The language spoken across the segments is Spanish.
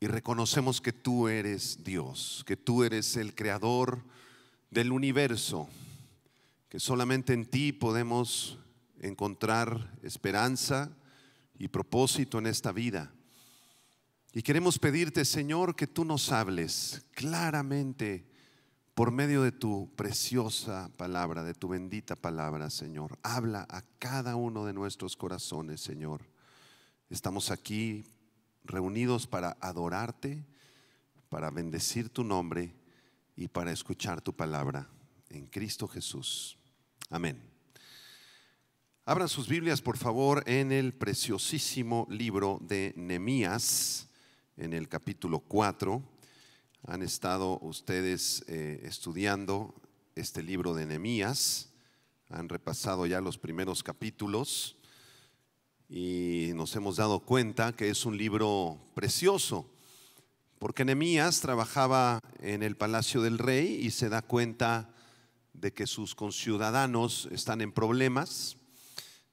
Y reconocemos que tú eres Dios, que tú eres el creador del universo, que solamente en ti podemos encontrar esperanza, y propósito en esta vida. Y queremos pedirte, Señor, que tú nos hables claramente por medio de tu preciosa palabra, de tu bendita palabra, Señor. Habla a cada uno de nuestros corazones, Señor. Estamos aquí reunidos para adorarte, para bendecir tu nombre y para escuchar tu palabra. En Cristo Jesús. Amén. Abran sus Biblias, por favor, en el preciosísimo libro de Nehemías, en el capítulo 4. Han estado ustedes eh, estudiando este libro de Nehemías, han repasado ya los primeros capítulos y nos hemos dado cuenta que es un libro precioso, porque Nehemías trabajaba en el palacio del rey y se da cuenta de que sus conciudadanos están en problemas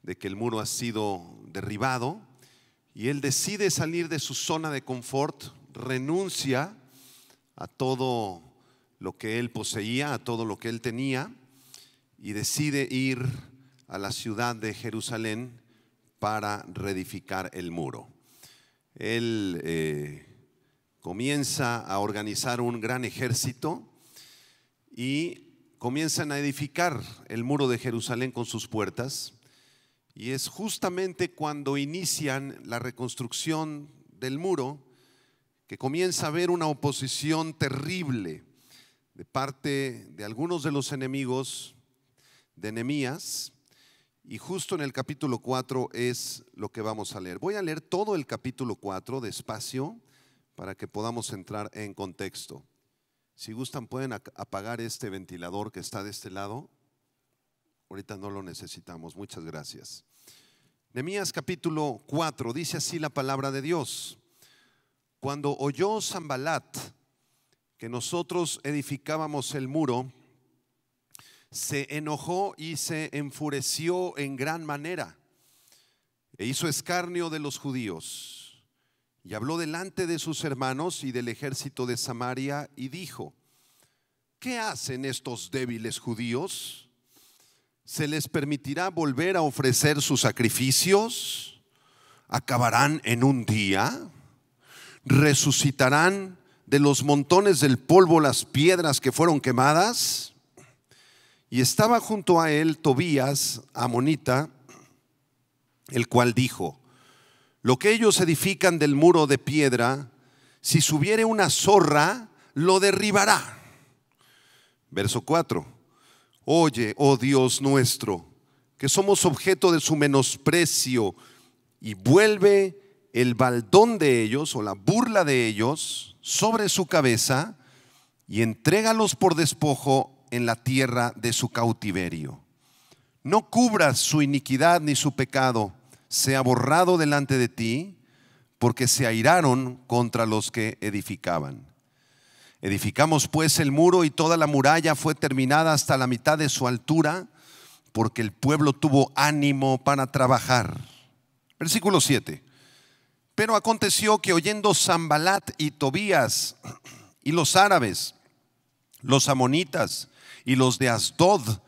de que el muro ha sido derribado y él decide salir de su zona de confort, renuncia a todo lo que él poseía, a todo lo que él tenía y decide ir a la ciudad de Jerusalén para reedificar el muro. Él eh, comienza a organizar un gran ejército y comienzan a edificar el muro de Jerusalén con sus puertas y es justamente cuando inician la reconstrucción del muro que comienza a haber una oposición terrible de parte de algunos de los enemigos de Nehemías. Y justo en el capítulo 4 es lo que vamos a leer. Voy a leer todo el capítulo 4 despacio para que podamos entrar en contexto. Si gustan, pueden apagar este ventilador que está de este lado. Ahorita no lo necesitamos. Muchas gracias. Nehemías capítulo 4 dice así la palabra de Dios. Cuando oyó Zambalat que nosotros edificábamos el muro, se enojó y se enfureció en gran manera e hizo escarnio de los judíos. Y habló delante de sus hermanos y del ejército de Samaria y dijo, ¿qué hacen estos débiles judíos? ¿Se les permitirá volver a ofrecer sus sacrificios? ¿Acabarán en un día? ¿Resucitarán de los montones del polvo las piedras que fueron quemadas? Y estaba junto a él Tobías, amonita, el cual dijo, lo que ellos edifican del muro de piedra, si subiere una zorra, lo derribará. Verso 4 Oye, oh Dios nuestro, que somos objeto de su menosprecio y vuelve el baldón de ellos o la burla de ellos sobre su cabeza y entrégalos por despojo en la tierra de su cautiverio. No cubras su iniquidad ni su pecado, sea borrado delante de ti, porque se airaron contra los que edificaban. Edificamos pues el muro y toda la muralla fue terminada hasta la mitad de su altura, porque el pueblo tuvo ánimo para trabajar. Versículo 7. Pero aconteció que oyendo Zambalat y Tobías y los árabes, los amonitas y los de Asdod,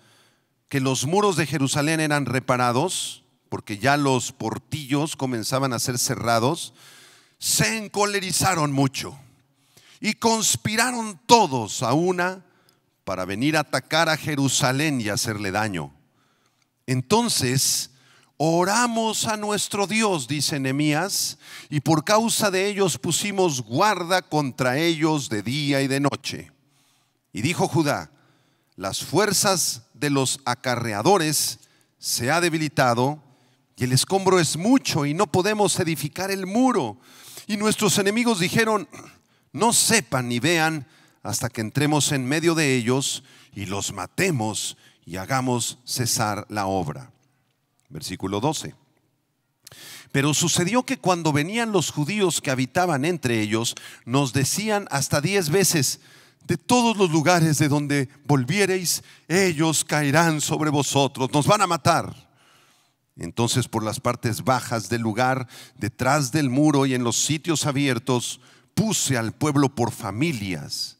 que los muros de Jerusalén eran reparados, porque ya los portillos comenzaban a ser cerrados, se encolerizaron mucho y conspiraron todos a una para venir a atacar a Jerusalén y hacerle daño. Entonces oramos a nuestro Dios, dice Nehemías, y por causa de ellos pusimos guarda contra ellos de día y de noche. Y dijo Judá, las fuerzas de los acarreadores se ha debilitado y el escombro es mucho y no podemos edificar el muro. Y nuestros enemigos dijeron, no sepan ni vean hasta que entremos en medio de ellos y los matemos y hagamos cesar la obra. Versículo 12. Pero sucedió que cuando venían los judíos que habitaban entre ellos, nos decían hasta diez veces, de todos los lugares de donde volviereis, ellos caerán sobre vosotros, nos van a matar. Entonces por las partes bajas del lugar, detrás del muro y en los sitios abiertos, puse al pueblo por familias,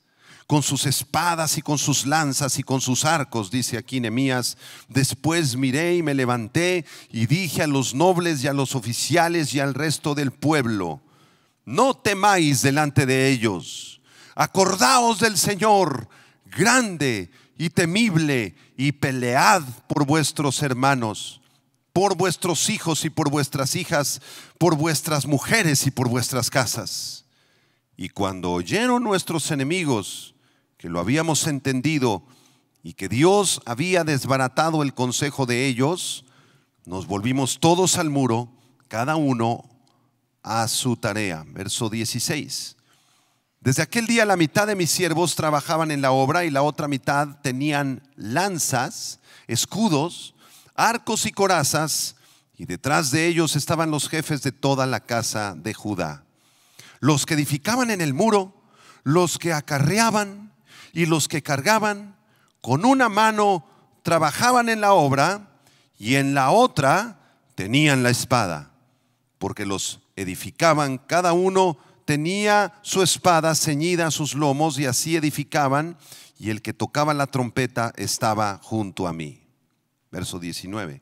con sus espadas y con sus lanzas y con sus arcos, dice aquí Nehemías. Después miré y me levanté y dije a los nobles y a los oficiales y al resto del pueblo, no temáis delante de ellos, acordaos del Señor, grande y temible, y pelead por vuestros hermanos por vuestros hijos y por vuestras hijas, por vuestras mujeres y por vuestras casas. Y cuando oyeron nuestros enemigos que lo habíamos entendido y que Dios había desbaratado el consejo de ellos, nos volvimos todos al muro, cada uno a su tarea. Verso 16. Desde aquel día la mitad de mis siervos trabajaban en la obra y la otra mitad tenían lanzas, escudos, arcos y corazas, y detrás de ellos estaban los jefes de toda la casa de Judá los que edificaban en el muro, los que acarreaban y los que cargaban, con una mano trabajaban en la obra y en la otra tenían la espada, porque los edificaban, cada uno tenía su espada ceñida a sus lomos y así edificaban, y el que tocaba la trompeta estaba junto a mí. Verso 19.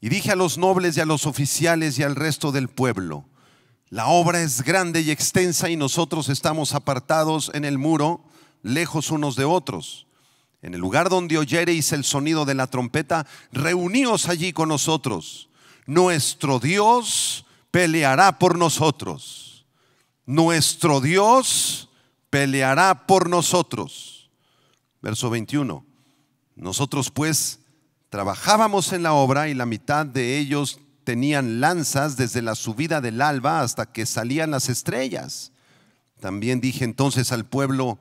Y dije a los nobles y a los oficiales y al resto del pueblo, la obra es grande y extensa y nosotros estamos apartados en el muro, lejos unos de otros. En el lugar donde oyereis el sonido de la trompeta, reuníos allí con nosotros. Nuestro Dios peleará por nosotros. Nuestro Dios peleará por nosotros. Verso 21. Nosotros pues trabajábamos en la obra y la mitad de ellos tenían lanzas desde la subida del alba hasta que salían las estrellas. También dije entonces al pueblo,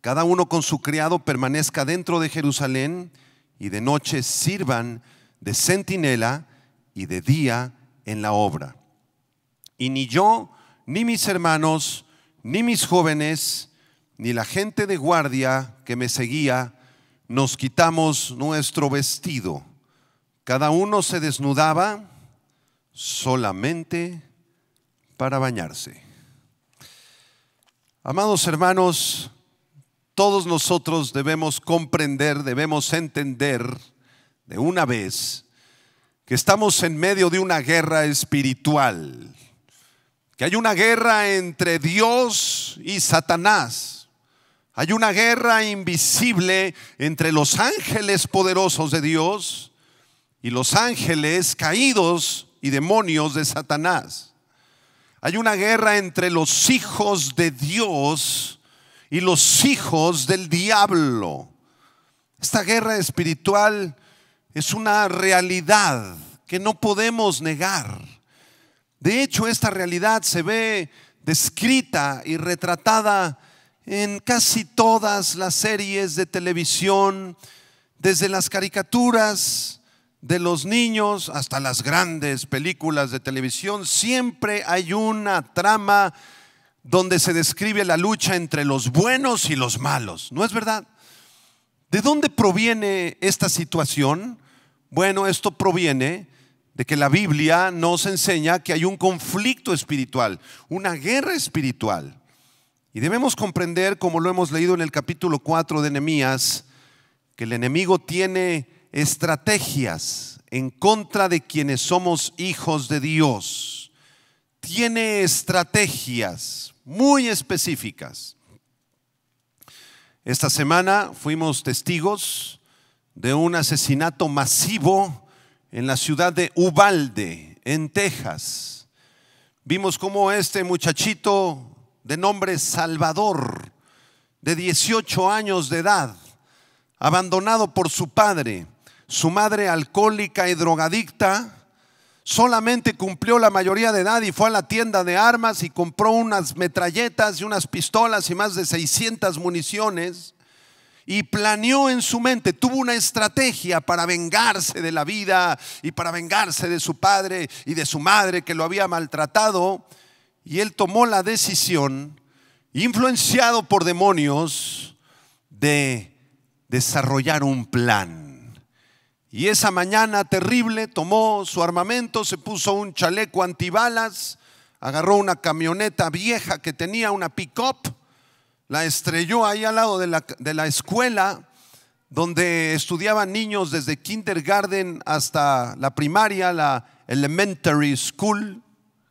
cada uno con su criado permanezca dentro de Jerusalén y de noche sirvan de centinela y de día en la obra. Y ni yo, ni mis hermanos, ni mis jóvenes, ni la gente de guardia que me seguía, nos quitamos nuestro vestido. Cada uno se desnudaba solamente para bañarse. Amados hermanos, todos nosotros debemos comprender, debemos entender de una vez que estamos en medio de una guerra espiritual, que hay una guerra entre Dios y Satanás, hay una guerra invisible entre los ángeles poderosos de Dios y los ángeles caídos y demonios de Satanás. Hay una guerra entre los hijos de Dios y los hijos del diablo. Esta guerra espiritual es una realidad que no podemos negar. De hecho, esta realidad se ve descrita y retratada en casi todas las series de televisión, desde las caricaturas de los niños hasta las grandes películas de televisión, siempre hay una trama donde se describe la lucha entre los buenos y los malos. ¿No es verdad? ¿De dónde proviene esta situación? Bueno, esto proviene de que la Biblia nos enseña que hay un conflicto espiritual, una guerra espiritual. Y debemos comprender, como lo hemos leído en el capítulo 4 de Nehemías, que el enemigo tiene estrategias en contra de quienes somos hijos de Dios. Tiene estrategias muy específicas. Esta semana fuimos testigos de un asesinato masivo en la ciudad de Ubalde, en Texas. Vimos cómo este muchachito de nombre Salvador, de 18 años de edad, abandonado por su padre, su madre alcohólica y drogadicta, solamente cumplió la mayoría de edad y fue a la tienda de armas y compró unas metralletas y unas pistolas y más de 600 municiones y planeó en su mente, tuvo una estrategia para vengarse de la vida y para vengarse de su padre y de su madre que lo había maltratado. Y él tomó la decisión, influenciado por demonios, de desarrollar un plan y esa mañana terrible tomó su armamento, se puso un chaleco antibalas, agarró una camioneta vieja que tenía una pick-up, la estrelló ahí al lado de la, de la escuela donde estudiaban niños desde kindergarten hasta la primaria, la elementary school,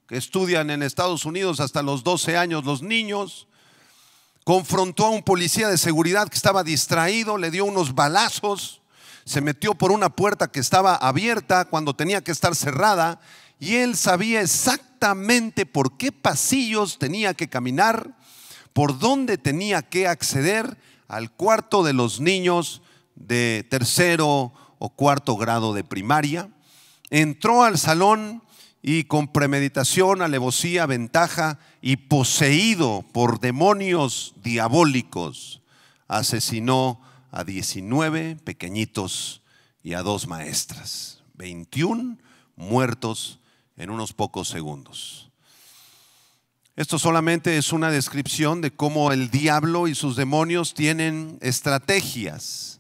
que estudian en Estados Unidos hasta los 12 años los niños. Confrontó a un policía de seguridad que estaba distraído, le dio unos balazos se metió por una puerta que estaba abierta cuando tenía que estar cerrada y él sabía exactamente por qué pasillos tenía que caminar, por dónde tenía que acceder al cuarto de los niños de tercero o cuarto grado de primaria. Entró al salón y con premeditación, alevosía, ventaja y poseído por demonios diabólicos, asesinó a 19 pequeñitos y a dos maestras. 21 muertos en unos pocos segundos. Esto solamente es una descripción de cómo el diablo y sus demonios tienen estrategias.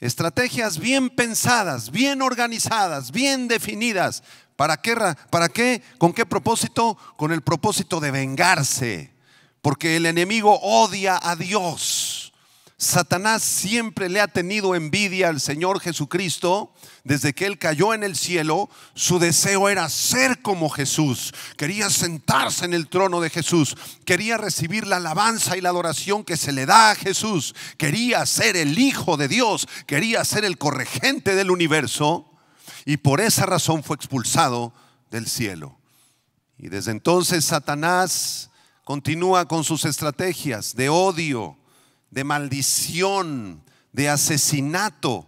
Estrategias bien pensadas, bien organizadas, bien definidas. ¿Para qué? ¿Para qué? ¿Con qué propósito? Con el propósito de vengarse. Porque el enemigo odia a Dios Satanás siempre le ha tenido envidia al Señor Jesucristo. Desde que Él cayó en el cielo, su deseo era ser como Jesús. Quería sentarse en el trono de Jesús. Quería recibir la alabanza y la adoración que se le da a Jesús. Quería ser el Hijo de Dios. Quería ser el corregente del universo. Y por esa razón fue expulsado del cielo. Y desde entonces Satanás continúa con sus estrategias de odio de maldición, de asesinato,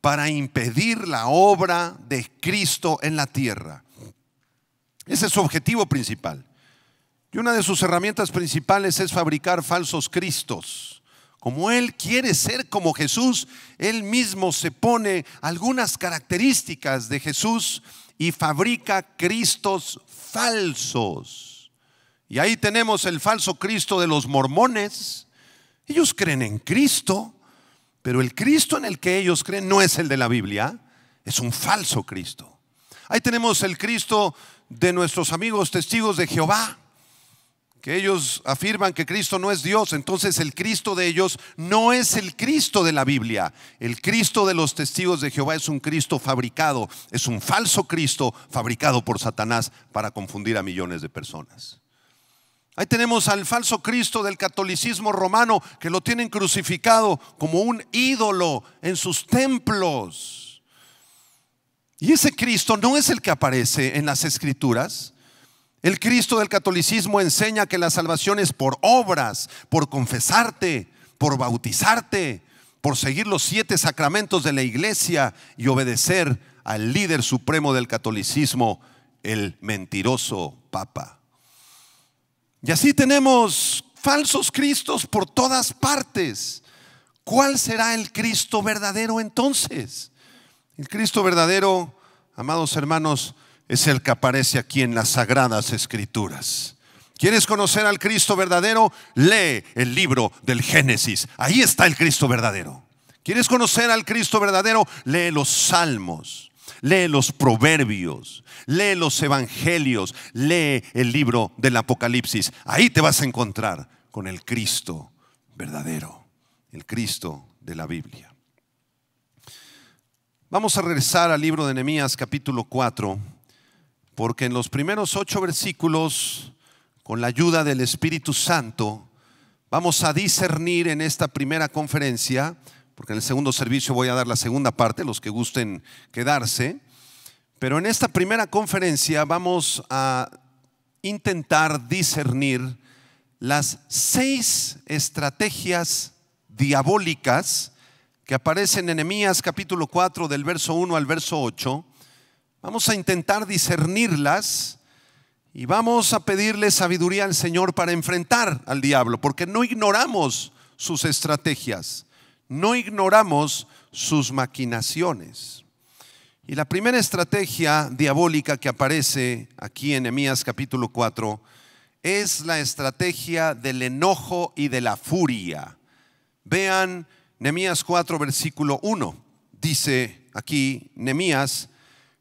para impedir la obra de Cristo en la tierra. Ese es su objetivo principal. Y una de sus herramientas principales es fabricar falsos cristos. Como Él quiere ser como Jesús, Él mismo se pone algunas características de Jesús y fabrica cristos falsos. Y ahí tenemos el falso Cristo de los mormones, ellos creen en Cristo, pero el Cristo en el que ellos creen no es el de la Biblia, es un falso Cristo. Ahí tenemos el Cristo de nuestros amigos testigos de Jehová, que ellos afirman que Cristo no es Dios, entonces el Cristo de ellos no es el Cristo de la Biblia. El Cristo de los testigos de Jehová es un Cristo fabricado, es un falso Cristo fabricado por Satanás para confundir a millones de personas. Ahí tenemos al falso Cristo del catolicismo romano que lo tienen crucificado como un ídolo en sus templos. Y ese Cristo no es el que aparece en las escrituras. El Cristo del catolicismo enseña que la salvación es por obras, por confesarte, por bautizarte, por seguir los siete sacramentos de la iglesia y obedecer al líder supremo del catolicismo, el mentiroso Papa. Y así tenemos falsos cristos por todas partes. ¿Cuál será el Cristo verdadero entonces? El Cristo verdadero, amados hermanos, es el que aparece aquí en las sagradas escrituras. ¿Quieres conocer al Cristo verdadero? Lee el libro del Génesis. Ahí está el Cristo verdadero. ¿Quieres conocer al Cristo verdadero? Lee los salmos lee los proverbios, lee los evangelios, lee el libro del Apocalipsis. Ahí te vas a encontrar con el Cristo verdadero, el Cristo de la Biblia. Vamos a regresar al libro de Nehemías capítulo 4, porque en los primeros ocho versículos, con la ayuda del Espíritu Santo, vamos a discernir en esta primera conferencia porque en el segundo servicio voy a dar la segunda parte, los que gusten quedarse. Pero en esta primera conferencia vamos a intentar discernir las seis estrategias diabólicas que aparecen en Eneas capítulo 4 del verso 1 al verso 8. Vamos a intentar discernirlas y vamos a pedirle sabiduría al Señor para enfrentar al diablo, porque no ignoramos sus estrategias no ignoramos sus maquinaciones. Y la primera estrategia diabólica que aparece aquí en Emías capítulo 4 es la estrategia del enojo y de la furia. Vean Nemías 4 versículo 1. Dice aquí Nemías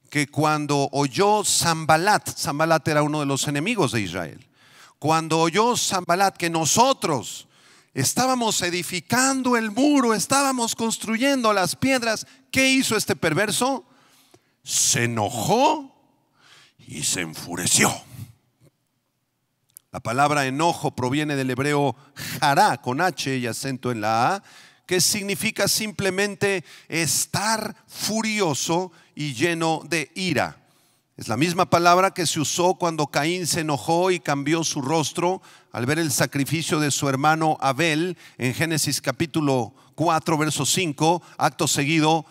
que cuando oyó Zambalat, Zambalat era uno de los enemigos de Israel, cuando oyó Zambalat que nosotros Estábamos edificando el muro, estábamos construyendo las piedras. ¿Qué hizo este perverso? Se enojó y se enfureció. La palabra enojo proviene del hebreo jará con H y acento en la A, que significa simplemente estar furioso y lleno de ira. Es la misma palabra que se usó cuando Caín se enojó y cambió su rostro al ver el sacrificio de su hermano Abel en Génesis capítulo 4, verso 5, acto seguido,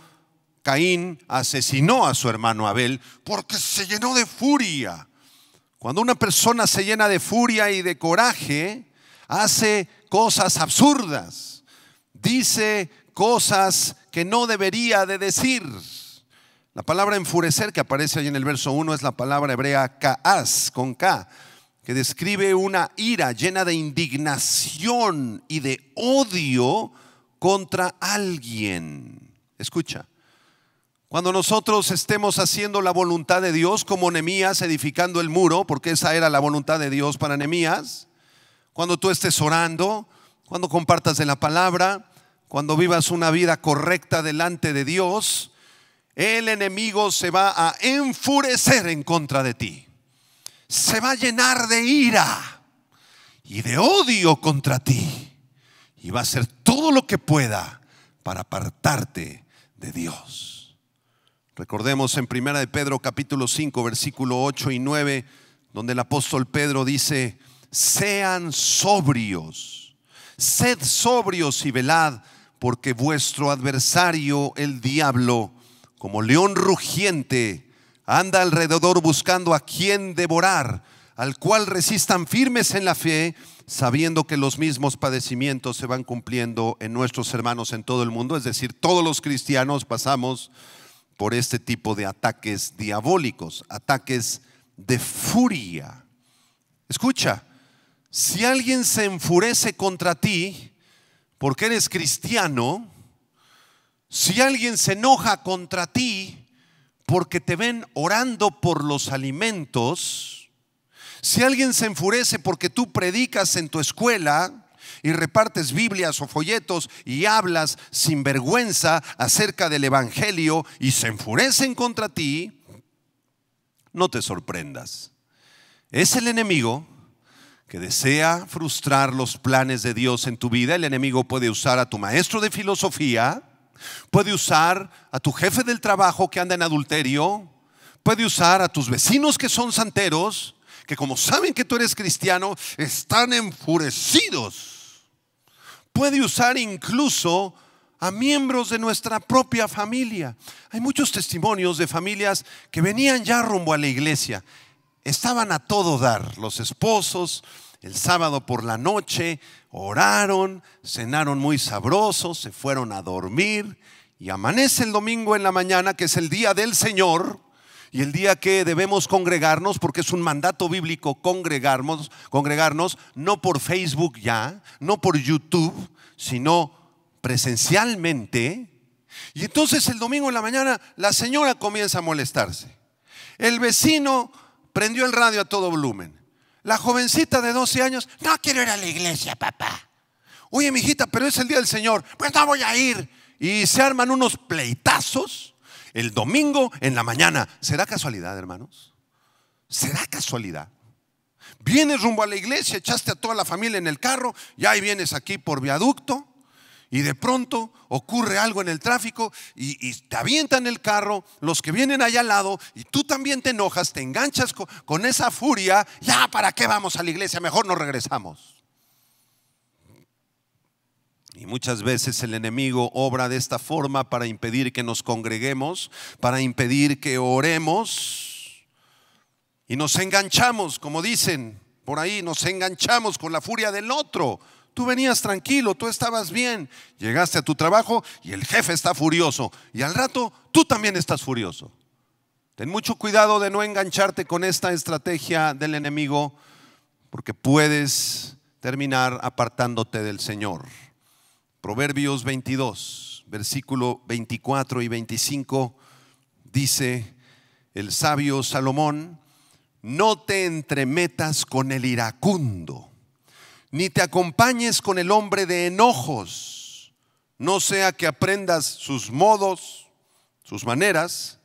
Caín asesinó a su hermano Abel porque se llenó de furia. Cuando una persona se llena de furia y de coraje, hace cosas absurdas, dice cosas que no debería de decir. La palabra enfurecer que aparece ahí en el verso 1 es la palabra hebrea Kaas con K, que describe una ira llena de indignación y de odio contra alguien. Escucha. Cuando nosotros estemos haciendo la voluntad de Dios, como Nehemías edificando el muro, porque esa era la voluntad de Dios para Nehemías, cuando tú estés orando, cuando compartas de la palabra, cuando vivas una vida correcta delante de Dios, el enemigo se va a enfurecer en contra de ti. Se va a llenar de ira y de odio contra ti. Y va a hacer todo lo que pueda para apartarte de Dios. Recordemos en Primera de Pedro capítulo 5 versículo 8 y 9 donde el apóstol Pedro dice, "Sean sobrios. Sed sobrios y velad, porque vuestro adversario el diablo como león rugiente, anda alrededor buscando a quien devorar, al cual resistan firmes en la fe, sabiendo que los mismos padecimientos se van cumpliendo en nuestros hermanos en todo el mundo, es decir, todos los cristianos pasamos por este tipo de ataques diabólicos, ataques de furia. Escucha, si alguien se enfurece contra ti porque eres cristiano, si alguien se enoja contra ti porque te ven orando por los alimentos, si alguien se enfurece porque tú predicas en tu escuela y repartes Biblias o folletos y hablas sin vergüenza acerca del Evangelio y se enfurecen contra ti, no te sorprendas. Es el enemigo que desea frustrar los planes de Dios en tu vida. El enemigo puede usar a tu maestro de filosofía Puede usar a tu jefe del trabajo que anda en adulterio. Puede usar a tus vecinos que son santeros, que como saben que tú eres cristiano, están enfurecidos. Puede usar incluso a miembros de nuestra propia familia. Hay muchos testimonios de familias que venían ya rumbo a la iglesia. Estaban a todo dar, los esposos, el sábado por la noche, oraron, cenaron muy sabrosos, se fueron a dormir y amanece el domingo en la mañana, que es el día del Señor y el día que debemos congregarnos, porque es un mandato bíblico congregarnos, congregarnos no por Facebook ya, no por YouTube, sino presencialmente. Y entonces el domingo en la mañana la señora comienza a molestarse. El vecino prendió el radio a todo volumen. La jovencita de 12 años, no quiero ir a la iglesia, papá. Oye, mijita, pero es el día del Señor. Pues no voy a ir. Y se arman unos pleitazos el domingo en la mañana. ¿Será casualidad, hermanos? ¿Será casualidad? Vienes rumbo a la iglesia, echaste a toda la familia en el carro y ahí vienes aquí por viaducto y de pronto ocurre algo en el tráfico y, te avientan el carro, los que vienen allá al lado, y tú también te enojas, te enganchas con, con esa furia, ya, ¿para qué vamos a la iglesia? Mejor nos regresamos. Y muchas veces el enemigo obra de esta forma para impedir que nos congreguemos, para impedir que oremos, y nos enganchamos, como dicen por ahí, nos enganchamos con la furia del otro Tú venías tranquilo, tú estabas bien, llegaste a tu trabajo y el jefe está furioso. Y al rato tú también estás furioso. Ten mucho cuidado de no engancharte con esta estrategia del enemigo porque puedes terminar apartándote del Señor. Proverbios 22, versículo 24 y 25 dice el sabio Salomón, no te entremetas con el iracundo ni te acompañes con el hombre de enojos, no sea que aprendas sus modos, sus maneras,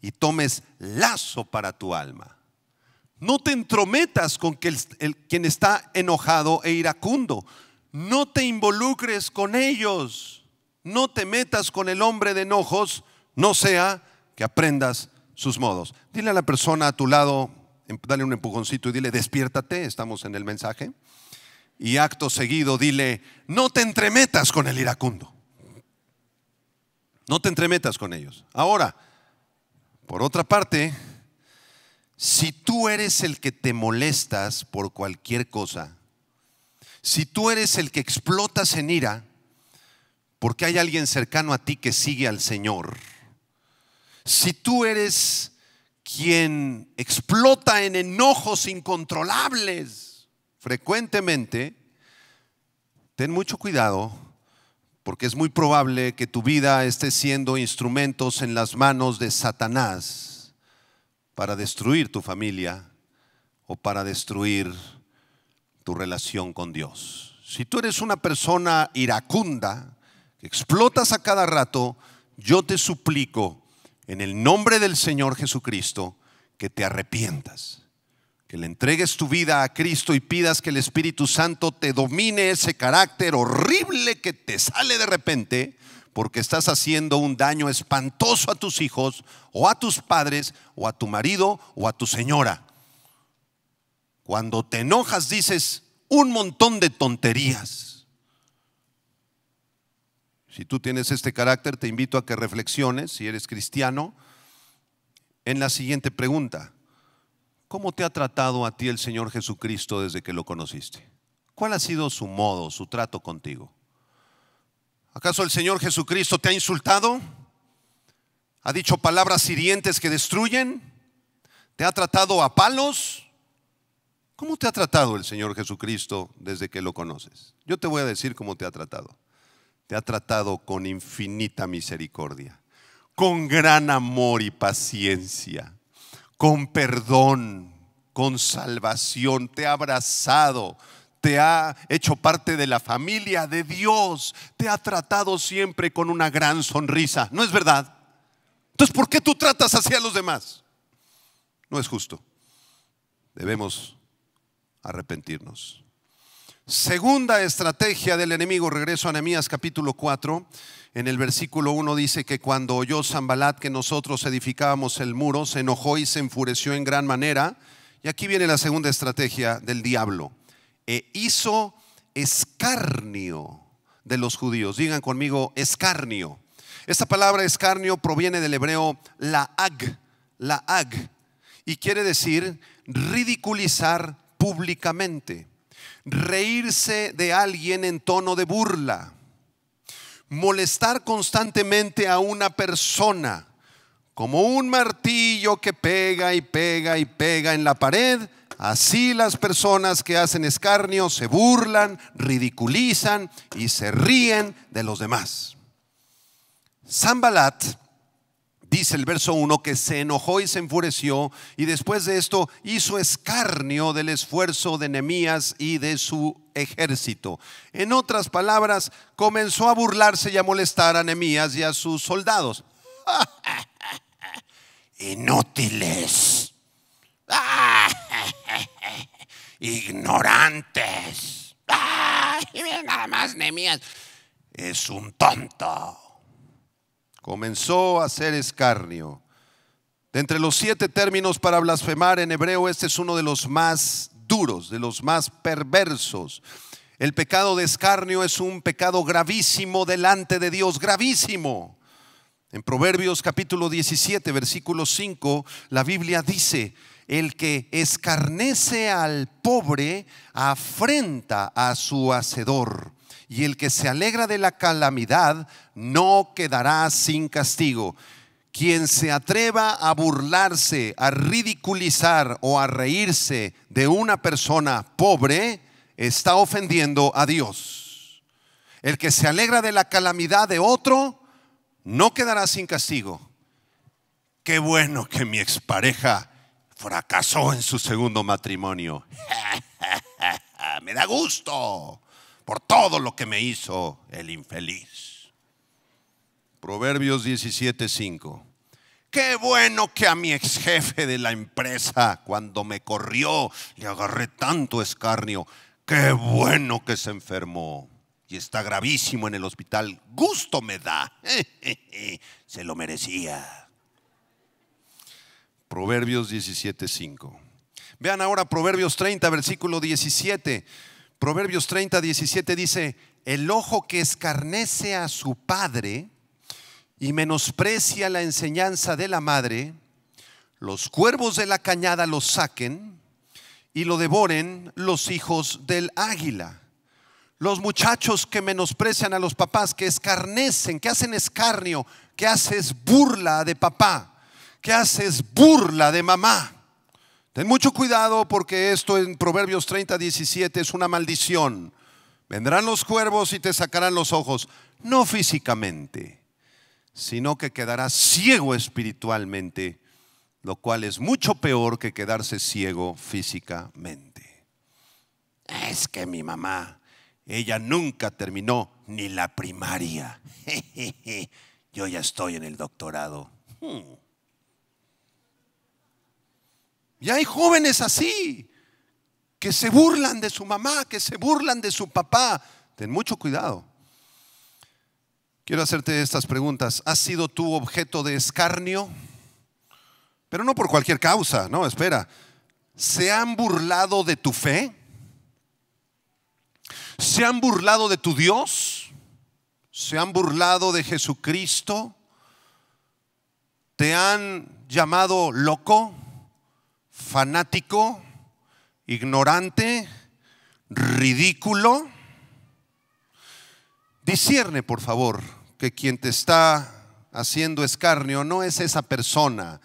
y tomes lazo para tu alma. No te entrometas con quien está enojado e iracundo. No te involucres con ellos. No te metas con el hombre de enojos, no sea que aprendas sus modos. Dile a la persona a tu lado, em, dale un empujoncito y dile, despiértate, estamos en el mensaje. Y acto seguido dile, no te entremetas con el iracundo. No te entremetas con ellos. Ahora, por otra parte, si tú eres el que te molestas por cualquier cosa, si tú eres el que explotas en ira, porque hay alguien cercano a ti que sigue al Señor, si tú eres quien explota en enojos incontrolables, frecuentemente, ten mucho cuidado porque es muy probable que tu vida esté siendo instrumentos en las manos de Satanás para destruir tu familia o para destruir tu relación con Dios. Si tú eres una persona iracunda, que explotas a cada rato, yo te suplico en el nombre del Señor Jesucristo que te arrepientas le entregues tu vida a Cristo y pidas que el Espíritu Santo te domine ese carácter horrible que te sale de repente, porque estás haciendo un daño espantoso a tus hijos o a tus padres o a tu marido o a tu señora. Cuando te enojas dices un montón de tonterías. Si tú tienes este carácter, te invito a que reflexiones, si eres cristiano, en la siguiente pregunta. ¿Cómo te ha tratado a ti el Señor Jesucristo desde que lo conociste? ¿Cuál ha sido su modo, su trato contigo? ¿Acaso el Señor Jesucristo te ha insultado? ¿Ha dicho palabras hirientes que destruyen? ¿Te ha tratado a palos? ¿Cómo te ha tratado el Señor Jesucristo desde que lo conoces? Yo te voy a decir cómo te ha tratado. Te ha tratado con infinita misericordia, con gran amor y paciencia con perdón, con salvación, te ha abrazado, te ha hecho parte de la familia de Dios, te ha tratado siempre con una gran sonrisa. ¿No es verdad? Entonces, ¿por qué tú tratas así a los demás? No es justo. Debemos arrepentirnos. Segunda estrategia del enemigo, regreso a Anemías capítulo 4. En el versículo 1 dice que cuando oyó Zambalat que nosotros edificábamos el muro, se enojó y se enfureció en gran manera. Y aquí viene la segunda estrategia del diablo. E hizo escarnio de los judíos. Digan conmigo, escarnio. Esta palabra escarnio proviene del hebreo la laag, y quiere decir ridiculizar públicamente reírse de alguien en tono de burla, molestar constantemente a una persona, como un martillo que pega y pega y pega en la pared, Así las personas que hacen escarnio se burlan, ridiculizan y se ríen de los demás. Sambalat dice el verso 1 que se enojó y se enfureció y después de esto hizo escarnio del esfuerzo de Nemías y de su ejército. En otras palabras, comenzó a burlarse y a molestar a Nemías y a sus soldados. Inútiles. Ignorantes. Nada más Nemías. Es un tonto comenzó a hacer escarnio. De entre los siete términos para blasfemar en hebreo, este es uno de los más duros, de los más perversos. El pecado de escarnio es un pecado gravísimo delante de Dios, gravísimo. En Proverbios capítulo 17, versículo 5, la Biblia dice, el que escarnece al pobre afrenta a su hacedor y el que se alegra de la calamidad no quedará sin castigo. Quien se atreva a burlarse, a ridiculizar o a reírse de una persona pobre, está ofendiendo a Dios. El que se alegra de la calamidad de otro, no quedará sin castigo. Qué bueno que mi expareja fracasó en su segundo matrimonio. Me da gusto por todo lo que me hizo el infeliz. Proverbios 17:5. Qué bueno que a mi ex jefe de la empresa, cuando me corrió, le agarré tanto escarnio. Qué bueno que se enfermó y está gravísimo en el hospital. Gusto me da. Se lo merecía. Proverbios 17:5. Vean ahora Proverbios 30, versículo 17. Proverbios 30, 17 dice, el ojo que escarnece a su padre y menosprecia la enseñanza de la madre, los cuervos de la cañada los saquen y lo devoren los hijos del águila. Los muchachos que menosprecian a los papás, que escarnecen, que hacen escarnio, que haces burla de papá, que haces burla de mamá. Ten mucho cuidado porque esto en Proverbios 30, 17 es una maldición. Vendrán los cuervos y te sacarán los ojos, no físicamente, sino que quedarás ciego espiritualmente, lo cual es mucho peor que quedarse ciego físicamente. Es que mi mamá, ella nunca terminó ni la primaria. Yo ya estoy en el doctorado. Hmm. Y hay jóvenes así, que se burlan de su mamá, que se burlan de su papá. Ten mucho cuidado. Quiero hacerte estas preguntas. ¿Has sido tu objeto de escarnio? Pero no por cualquier causa, no, espera. ¿Se han burlado de tu fe? ¿Se han burlado de tu Dios? ¿Se han burlado de Jesucristo? ¿Te han llamado loco? fanático, ignorante, ridículo. Discierne, por favor, que quien te está haciendo escarnio no es esa persona.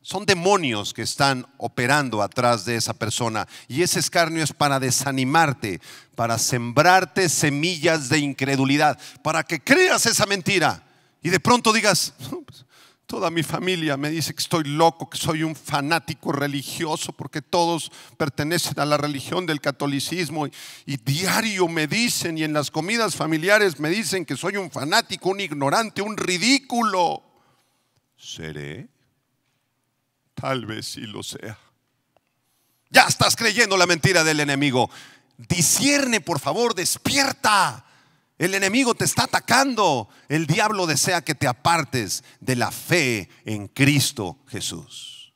Son demonios que están operando atrás de esa persona. Y ese escarnio es para desanimarte, para sembrarte semillas de incredulidad, para que creas esa mentira y de pronto digas, pues, Toda mi familia me dice que estoy loco, que soy un fanático religioso, porque todos pertenecen a la religión del catolicismo y, diario me dicen y en las comidas familiares me dicen que soy un fanático, un ignorante, un ridículo. ¿Seré? Tal vez sí lo sea. Ya estás creyendo la mentira del enemigo. Discierne, por favor, despierta. El enemigo te está atacando. El diablo desea que te apartes de la fe en Cristo Jesús.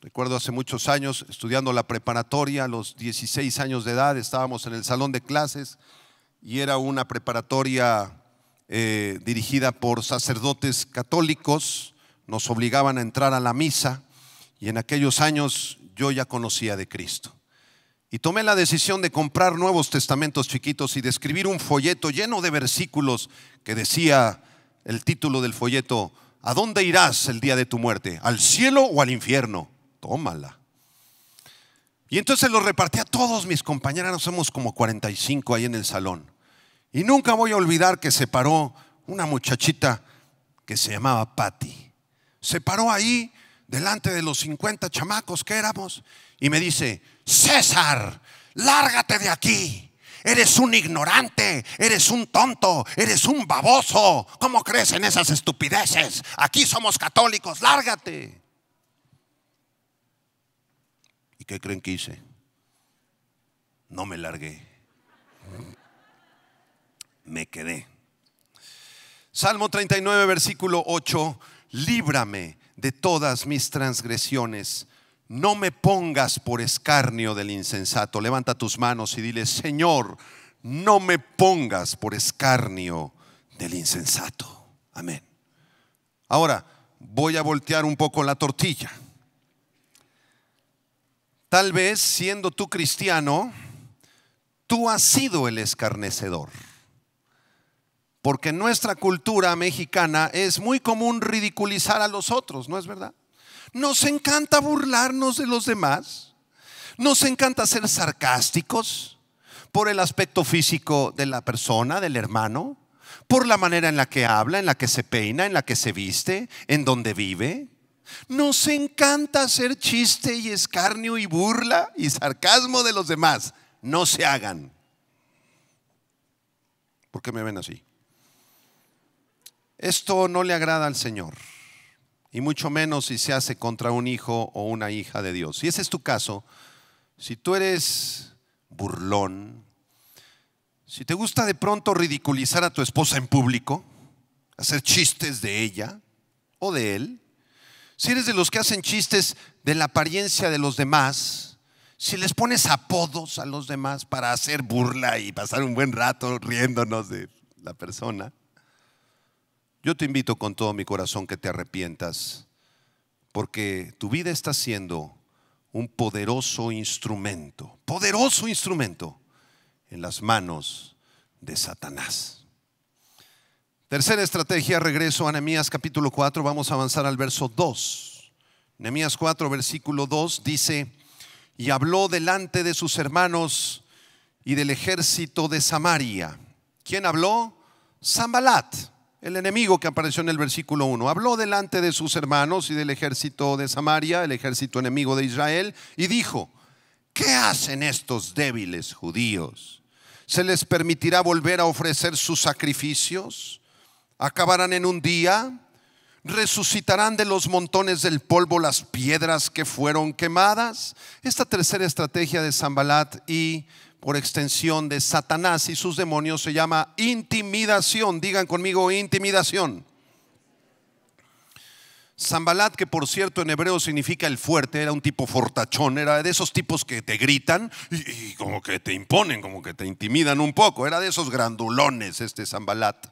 Recuerdo hace muchos años, estudiando la preparatoria, a los 16 años de edad, estábamos en el salón de clases y era una preparatoria eh, dirigida por sacerdotes católicos. Nos obligaban a entrar a la misa y en aquellos años yo ya conocía de Cristo y tomé la decisión de comprar nuevos testamentos chiquitos y de escribir un folleto lleno de versículos que decía el título del folleto, ¿a dónde irás el día de tu muerte? ¿Al cielo o al infierno? Tómala. Y entonces lo repartí a todos mis compañeros, somos como 45 ahí en el salón. Y nunca voy a olvidar que se paró una muchachita que se llamaba Patty. Se paró ahí delante de los 50 chamacos que éramos y me dice, César, lárgate de aquí. Eres un ignorante, eres un tonto, eres un baboso. ¿Cómo crees en esas estupideces? Aquí somos católicos, lárgate. ¿Y qué creen que hice? No me largué. Me quedé. Salmo 39, versículo 8. Líbrame de todas mis transgresiones no me pongas por escarnio del insensato. Levanta tus manos y dile, Señor, no me pongas por escarnio del insensato. Amén. Ahora voy a voltear un poco la tortilla. Tal vez siendo tú cristiano, tú has sido el escarnecedor. Porque en nuestra cultura mexicana es muy común ridiculizar a los otros, ¿no es verdad? Nos encanta burlarnos de los demás. Nos encanta ser sarcásticos por el aspecto físico de la persona, del hermano, por la manera en la que habla, en la que se peina, en la que se viste, en donde vive. Nos encanta hacer chiste y escarnio y burla y sarcasmo de los demás. No se hagan. ¿Por qué me ven así? Esto no le agrada al Señor y mucho menos si se hace contra un hijo o una hija de Dios. Si ese es tu caso, si tú eres burlón, si te gusta de pronto ridiculizar a tu esposa en público, hacer chistes de ella o de él, si eres de los que hacen chistes de la apariencia de los demás, si les pones apodos a los demás para hacer burla y pasar un buen rato riéndonos de la persona, yo te invito con todo mi corazón que te arrepientas, porque tu vida está siendo un poderoso instrumento, poderoso instrumento en las manos de Satanás. Tercera estrategia, regreso a Nehemías capítulo 4, vamos a avanzar al verso 2. Nehemías 4, versículo 2 dice, y habló delante de sus hermanos y del ejército de Samaria. ¿Quién habló? Sambalat el enemigo que apareció en el versículo 1. Habló delante de sus hermanos y del ejército de Samaria, el ejército enemigo de Israel, y dijo, ¿qué hacen estos débiles judíos? ¿Se les permitirá volver a ofrecer sus sacrificios? ¿Acabarán en un día? ¿Resucitarán de los montones del polvo las piedras que fueron quemadas? Esta tercera estrategia de Sambalat y por extensión de Satanás y sus demonios se llama intimidación. Digan conmigo intimidación. Zambalat, que por cierto en hebreo significa el fuerte, era un tipo fortachón, era de esos tipos que te gritan y, como que te imponen, como que te intimidan un poco, era de esos grandulones este Zambalat.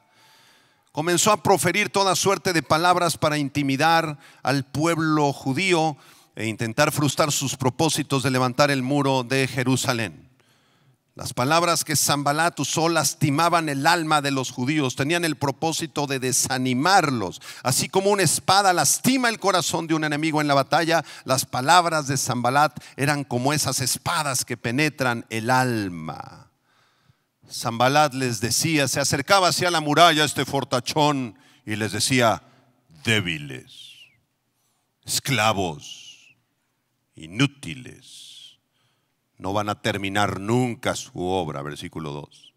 Comenzó a proferir toda suerte de palabras para intimidar al pueblo judío e intentar frustrar sus propósitos de levantar el muro de Jerusalén. Las palabras que Zambalat usó lastimaban el alma de los judíos, tenían el propósito de desanimarlos. Así como una espada lastima el corazón de un enemigo en la batalla, las palabras de Zambalat eran como esas espadas que penetran el alma. Zambalat les decía, se acercaba hacia la muralla este fortachón y les decía, débiles, esclavos, inútiles no van a terminar nunca su obra, versículo 2.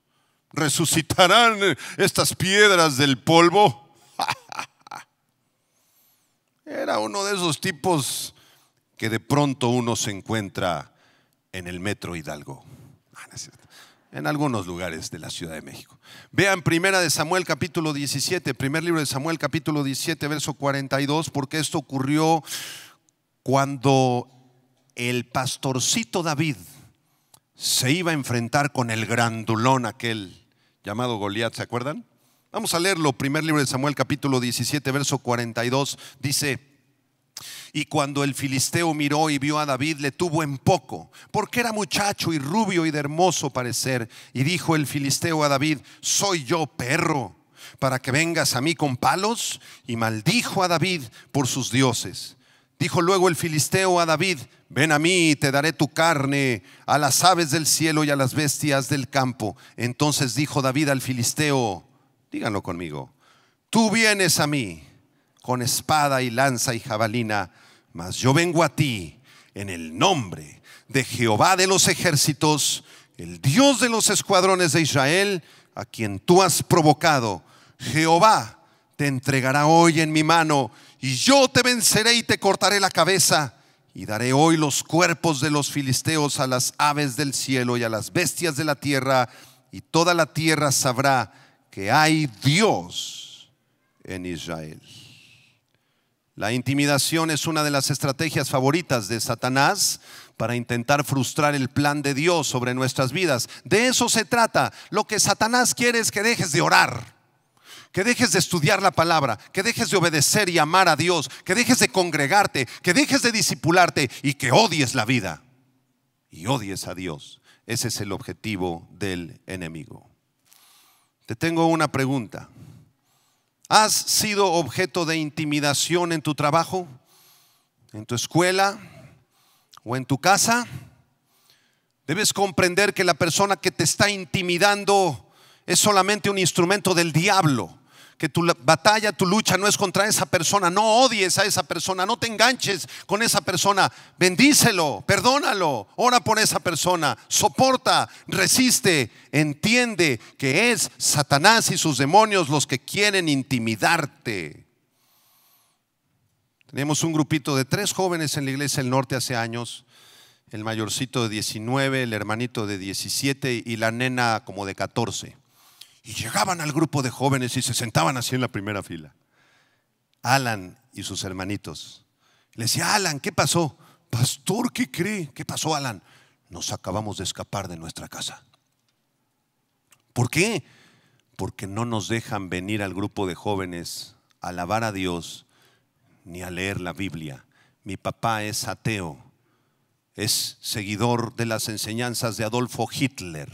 ¿Resucitarán estas piedras del polvo? Era uno de esos tipos que de pronto uno se encuentra en el metro Hidalgo, ah, en algunos lugares de la Ciudad de México. Vean primera de Samuel capítulo 17, primer libro de Samuel capítulo 17, verso 42, porque esto ocurrió cuando el pastorcito David se iba a enfrentar con el grandulón aquel llamado Goliat, ¿se acuerdan? Vamos a leerlo, primer libro de Samuel capítulo 17, verso 42, dice, y cuando el filisteo miró y vio a David, le tuvo en poco, porque era muchacho y rubio y de hermoso parecer, y dijo el filisteo a David, soy yo perro, para que vengas a mí con palos, y maldijo a David por sus dioses. Dijo luego el filisteo a David, Ven a mí y te daré tu carne, a las aves del cielo y a las bestias del campo. Entonces dijo David al filisteo, díganlo conmigo, tú vienes a mí con espada y lanza y jabalina, mas yo vengo a ti en el nombre de Jehová de los ejércitos, el Dios de los escuadrones de Israel, a quien tú has provocado. Jehová te entregará hoy en mi mano, y yo te venceré y te cortaré la cabeza y daré hoy los cuerpos de los filisteos a las aves del cielo y a las bestias de la tierra, y toda la tierra sabrá que hay Dios en Israel. La intimidación es una de las estrategias favoritas de Satanás para intentar frustrar el plan de Dios sobre nuestras vidas. De eso se trata. Lo que Satanás quiere es que dejes de orar que dejes de estudiar la palabra, que dejes de obedecer y amar a Dios, que dejes de congregarte, que dejes de discipularte y que odies la vida y odies a Dios. Ese es el objetivo del enemigo. Te tengo una pregunta. ¿Has sido objeto de intimidación en tu trabajo, en tu escuela o en tu casa? Debes comprender que la persona que te está intimidando es solamente un instrumento del diablo que tu batalla, tu lucha no es contra esa persona. No odies a esa persona, no te enganches con esa persona. Bendícelo, perdónalo, ora por esa persona, soporta, resiste, entiende que es Satanás y sus demonios los que quieren intimidarte. Tenemos un grupito de tres jóvenes en la iglesia del norte hace años. El mayorcito de 19, el hermanito de 17 y la nena como de 14. Y llegaban al grupo de jóvenes y se sentaban así en la primera fila. Alan y sus hermanitos. Le decía, Alan, ¿qué pasó? Pastor, ¿qué cree? ¿Qué pasó, Alan? Nos acabamos de escapar de nuestra casa. ¿Por qué? Porque no nos dejan venir al grupo de jóvenes a alabar a Dios ni a leer la Biblia. Mi papá es ateo, es seguidor de las enseñanzas de Adolfo Hitler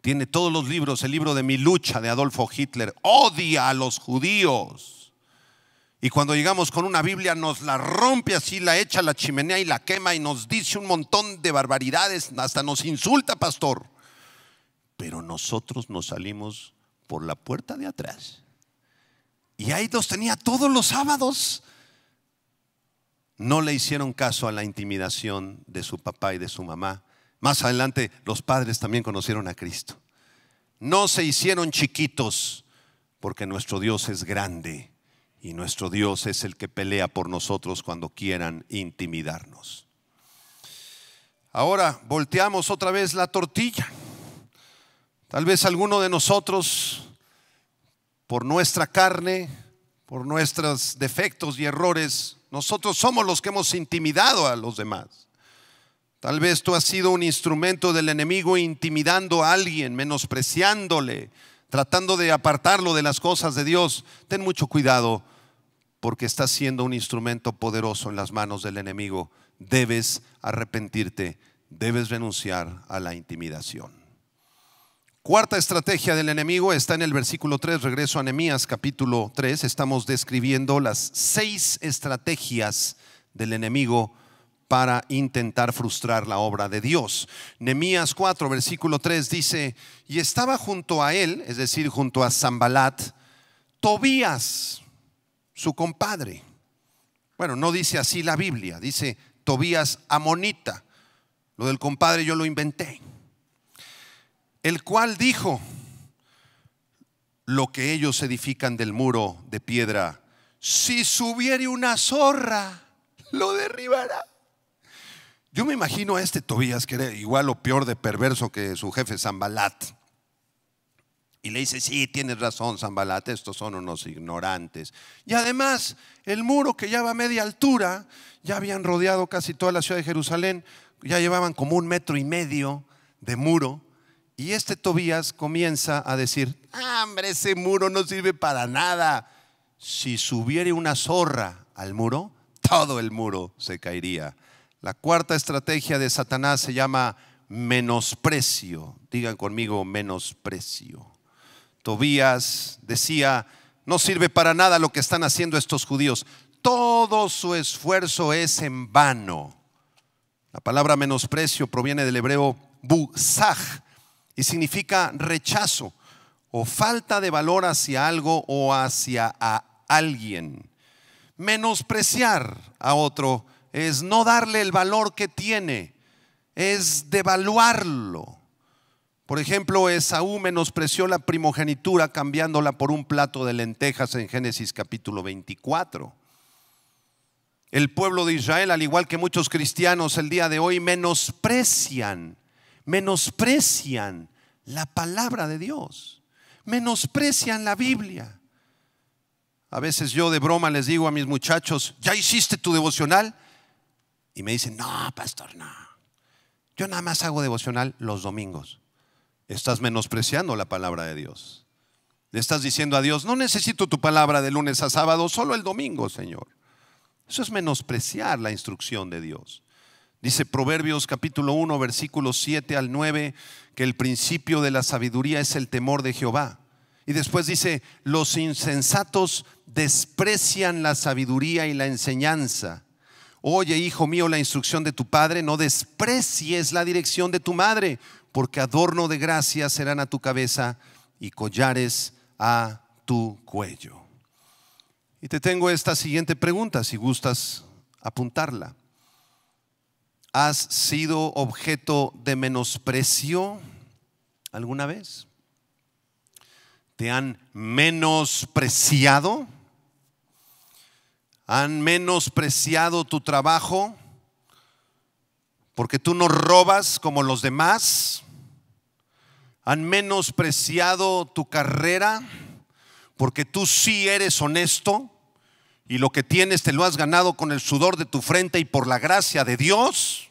tiene todos los libros, el libro de Mi lucha de Adolfo Hitler. Odia a los judíos. Y cuando llegamos con una Biblia nos la rompe así, la echa a la chimenea y la quema y nos dice un montón de barbaridades, hasta nos insulta, pastor. Pero nosotros nos salimos por la puerta de atrás. Y ahí los tenía todos los sábados. No le hicieron caso a la intimidación de su papá y de su mamá más adelante los padres también conocieron a Cristo. No se hicieron chiquitos porque nuestro Dios es grande y nuestro Dios es el que pelea por nosotros cuando quieran intimidarnos. Ahora volteamos otra vez la tortilla. Tal vez alguno de nosotros, por nuestra carne, por nuestros defectos y errores, nosotros somos los que hemos intimidado a los demás. Tal vez tú has sido un instrumento del enemigo intimidando a alguien, menospreciándole, tratando de apartarlo de las cosas de Dios. Ten mucho cuidado porque estás siendo un instrumento poderoso en las manos del enemigo. Debes arrepentirte, debes renunciar a la intimidación. Cuarta estrategia del enemigo está en el versículo 3, regreso a Nehemías capítulo 3, estamos describiendo las seis estrategias del enemigo para intentar frustrar la obra de Dios. Nemías 4, versículo 3 dice, y estaba junto a él, es decir, junto a Zambalat, Tobías, su compadre. Bueno, no dice así la Biblia, dice Tobías Amonita. Lo del compadre yo lo inventé. El cual dijo, lo que ellos edifican del muro de piedra, si subiere una zorra, lo derribará. Yo me imagino a este Tobías, que era igual o peor de perverso que su jefe Zambalat. Y le dice, sí, tienes razón, Zambalat, estos son unos ignorantes. Y además, el muro que ya va a media altura, ya habían rodeado casi toda la ciudad de Jerusalén, ya llevaban como un metro y medio de muro. Y este Tobías comienza a decir, ah, hombre, ese muro no sirve para nada. Si subiere una zorra al muro, todo el muro se caería. La cuarta estrategia de Satanás se llama menosprecio. Digan conmigo menosprecio. Tobías decía, no sirve para nada lo que están haciendo estos judíos. Todo su esfuerzo es en vano. La palabra menosprecio proviene del hebreo buzaj y significa rechazo o falta de valor hacia algo o hacia a alguien. Menospreciar a otro es no darle el valor que tiene, es devaluarlo. Por ejemplo, Esaú menospreció la primogenitura cambiándola por un plato de lentejas en Génesis capítulo 24. El pueblo de Israel, al igual que muchos cristianos el día de hoy, menosprecian, menosprecian la palabra de Dios, menosprecian la Biblia. A veces yo de broma les digo a mis muchachos, ¿ya hiciste tu devocional? Y me dicen, no, pastor, no. Yo nada más hago devocional los domingos. Estás menospreciando la palabra de Dios. Le estás diciendo a Dios, no necesito tu palabra de lunes a sábado, solo el domingo, Señor. Eso es menospreciar la instrucción de Dios. Dice Proverbios capítulo 1, versículos 7 al 9, que el principio de la sabiduría es el temor de Jehová. Y después dice, los insensatos desprecian la sabiduría y la enseñanza Oye, hijo mío, la instrucción de tu padre, no desprecies la dirección de tu madre, porque adorno de gracia serán a tu cabeza y collares a tu cuello. Y te tengo esta siguiente pregunta, si gustas apuntarla. ¿Has sido objeto de menosprecio alguna vez? ¿Te han menospreciado? han menospreciado tu trabajo porque tú no robas como los demás, han menospreciado tu carrera porque tú sí eres honesto y lo que tienes te lo has ganado con el sudor de tu frente y por la gracia de Dios,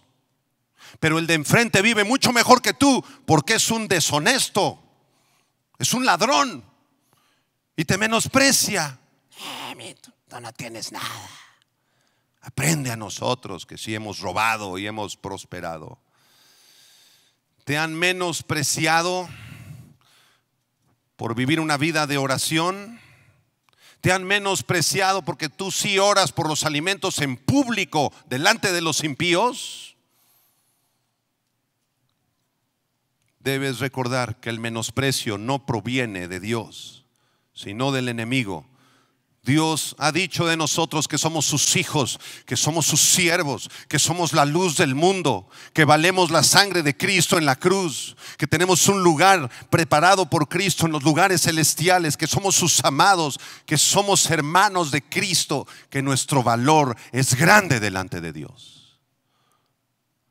pero el de enfrente vive mucho mejor que tú porque es un deshonesto, es un ladrón y te menosprecia. Ah, no, tienes nada. Aprende a nosotros que si hemos robado y hemos prosperado. Te han menospreciado por vivir una vida de oración. Te han menospreciado porque tú sí oras por los alimentos en público delante de los impíos. Debes recordar que el menosprecio no proviene de Dios, sino del enemigo Dios ha dicho de nosotros que somos sus hijos, que somos sus siervos, que somos la luz del mundo, que valemos la sangre de Cristo en la cruz, que tenemos un lugar preparado por Cristo en los lugares celestiales, que somos sus amados, que somos hermanos de Cristo, que nuestro valor es grande delante de Dios.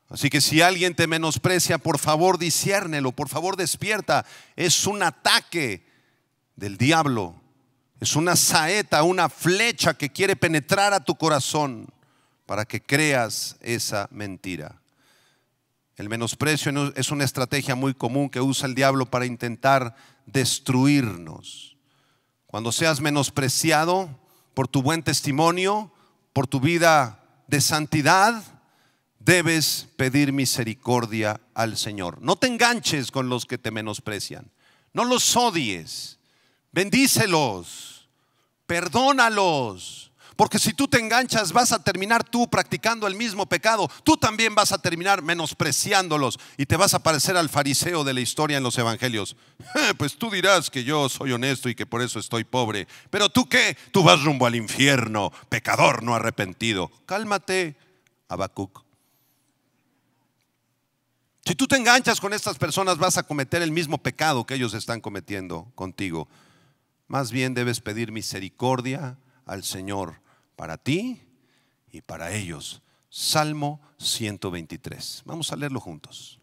Así que si alguien te menosprecia, por favor diciérnelo, por favor despierta. Es un ataque del diablo es una saeta, una flecha que quiere penetrar a tu corazón para que creas esa mentira. El menosprecio es una estrategia muy común que usa el diablo para intentar destruirnos. Cuando seas menospreciado por tu buen testimonio, por tu vida de santidad, debes pedir misericordia al Señor. No te enganches con los que te menosprecian. No los odies. Bendícelos, perdónalos. Porque si tú te enganchas vas a terminar tú practicando el mismo pecado. Tú también vas a terminar menospreciándolos y te vas a parecer al fariseo de la historia en los evangelios. Eh, pues tú dirás que yo soy honesto y que por eso estoy pobre. Pero tú qué? Tú vas rumbo al infierno, pecador no arrepentido. Cálmate, Abacuc. Si tú te enganchas con estas personas vas a cometer el mismo pecado que ellos están cometiendo contigo. Más bien debes pedir misericordia al Señor para ti y para ellos. Salmo 123. Vamos a leerlo juntos.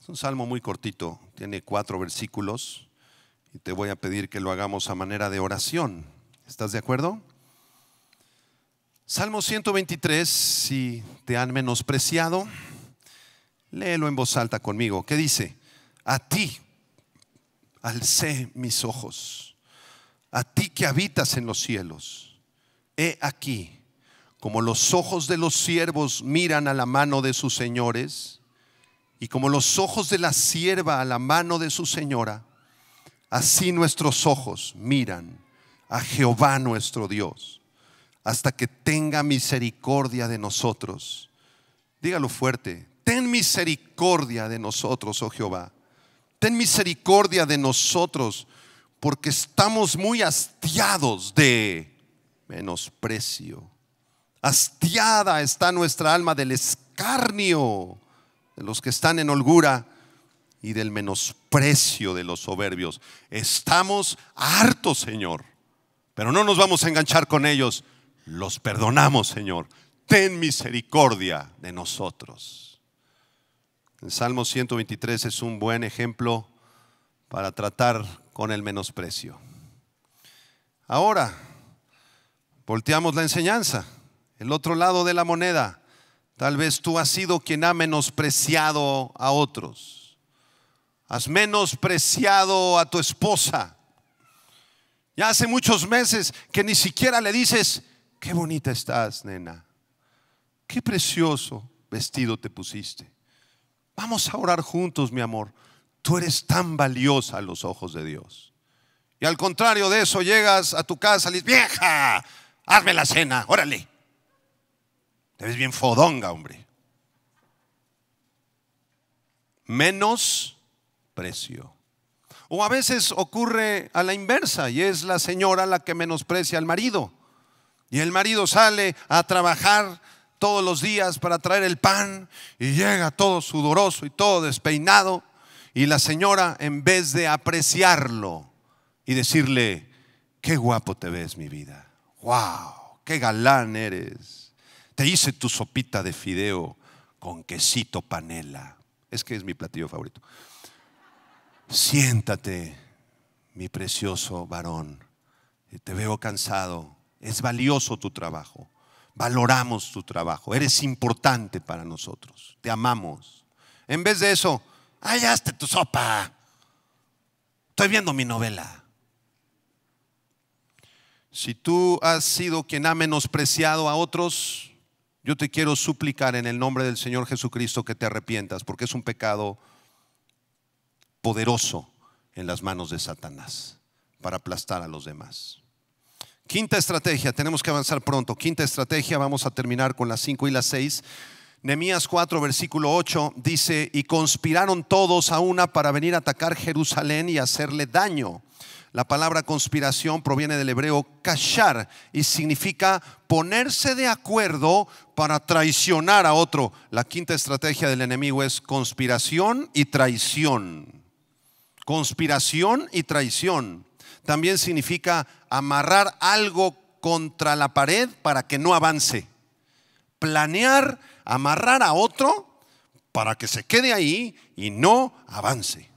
Es un salmo muy cortito, tiene cuatro versículos y te voy a pedir que lo hagamos a manera de oración. ¿Estás de acuerdo? Salmo 123, si te han menospreciado, léelo en voz alta conmigo. ¿Qué dice? A ti alcé mis ojos a ti que habitas en los cielos, he aquí, como los ojos de los siervos miran a la mano de sus señores, y como los ojos de la sierva a la mano de su señora, así nuestros ojos miran a Jehová nuestro Dios, hasta que tenga misericordia de nosotros. Dígalo fuerte, ten misericordia de nosotros, oh Jehová. Ten misericordia de nosotros, porque estamos muy hastiados de menosprecio. Hastiada está nuestra alma del escarnio de los que están en holgura y del menosprecio de los soberbios. Estamos hartos, Señor, pero no nos vamos a enganchar con ellos. Los perdonamos, Señor. Ten misericordia de nosotros. El Salmo 123 es un buen ejemplo para tratar con el menosprecio. Ahora, volteamos la enseñanza, el otro lado de la moneda. Tal vez tú has sido quien ha menospreciado a otros. Has menospreciado a tu esposa. Ya hace muchos meses que ni siquiera le dices, qué bonita estás, nena. Qué precioso vestido te pusiste. Vamos a orar juntos, mi amor. Tú eres tan valiosa a los ojos de Dios. Y al contrario de eso, llegas a tu casa y dices, vieja, hazme la cena, órale. Te ves bien fodonga, hombre. Menos precio. O a veces ocurre a la inversa y es la señora la que menosprecia al marido. Y el marido sale a trabajar todos los días para traer el pan y llega todo sudoroso y todo despeinado y la señora, en vez de apreciarlo y decirle, qué guapo te ves, mi vida, wow, qué galán eres, te hice tu sopita de fideo con quesito panela, es que es mi platillo favorito. Siéntate, mi precioso varón, te veo cansado, es valioso tu trabajo, valoramos tu trabajo, eres importante para nosotros, te amamos. En vez de eso, Ay, tu sopa. Estoy viendo mi novela. Si tú has sido quien ha menospreciado a otros, yo te quiero suplicar en el nombre del Señor Jesucristo que te arrepientas, porque es un pecado poderoso en las manos de Satanás para aplastar a los demás. Quinta estrategia, tenemos que avanzar pronto. Quinta estrategia, vamos a terminar con las cinco y las seis Nemías 4, versículo 8 dice, y conspiraron todos a una para venir a atacar Jerusalén y hacerle daño. La palabra conspiración proviene del hebreo kashar y significa ponerse de acuerdo para traicionar a otro. La quinta estrategia del enemigo es conspiración y traición. Conspiración y traición. También significa amarrar algo contra la pared para que no avance. Planear amarrar a otro para que se quede ahí y no avance.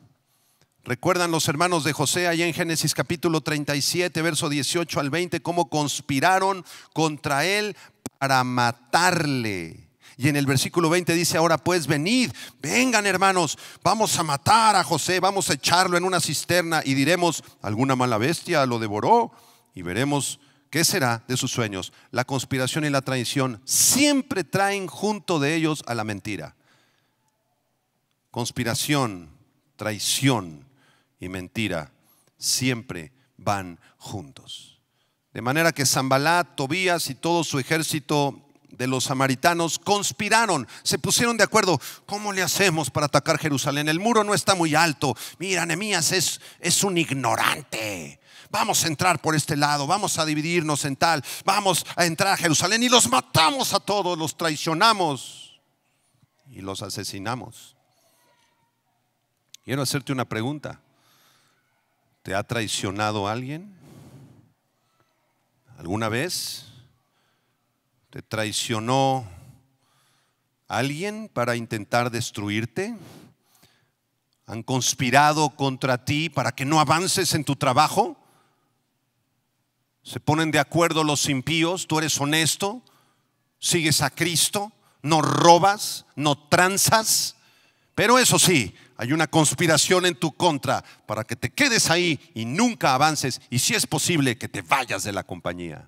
Recuerdan los hermanos de José allá en Génesis capítulo 37, verso 18 al 20, cómo conspiraron contra él para matarle. Y en el versículo 20 dice, ahora pues venid, vengan hermanos, vamos a matar a José, vamos a echarlo en una cisterna y diremos, alguna mala bestia lo devoró y veremos ¿Qué será de sus sueños? La conspiración y la traición siempre traen junto de ellos a la mentira. Conspiración, traición y mentira siempre van juntos. De manera que Zambalá, Tobías y todo su ejército de los samaritanos conspiraron, se pusieron de acuerdo, ¿cómo le hacemos para atacar Jerusalén? El muro no está muy alto. Mira, Nehemías es, es un ignorante vamos a entrar por este lado, vamos a dividirnos en tal, vamos a entrar a Jerusalén y los matamos a todos, los traicionamos y los asesinamos. Quiero hacerte una pregunta. ¿Te ha traicionado alguien? ¿Alguna vez? ¿Te traicionó alguien para intentar destruirte? ¿Han conspirado contra ti para que no avances en tu trabajo? Se ponen de acuerdo los impíos, tú eres honesto, sigues a Cristo, no robas, no tranzas, pero eso sí, hay una conspiración en tu contra para que te quedes ahí y nunca avances y si es posible que te vayas de la compañía.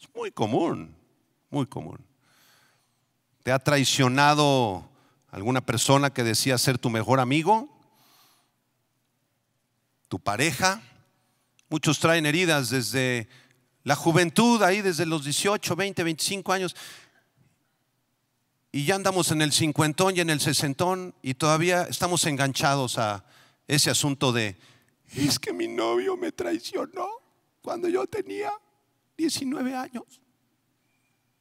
Es muy común, muy común. ¿Te ha traicionado alguna persona que decía ser tu mejor amigo? ¿Tu pareja? Muchos traen heridas desde la juventud ahí desde los 18, 20, 25 años. Y ya andamos en el cincuentón y en el sesentón y todavía estamos enganchados a ese asunto de, es que mi novio me traicionó cuando yo tenía 19 años.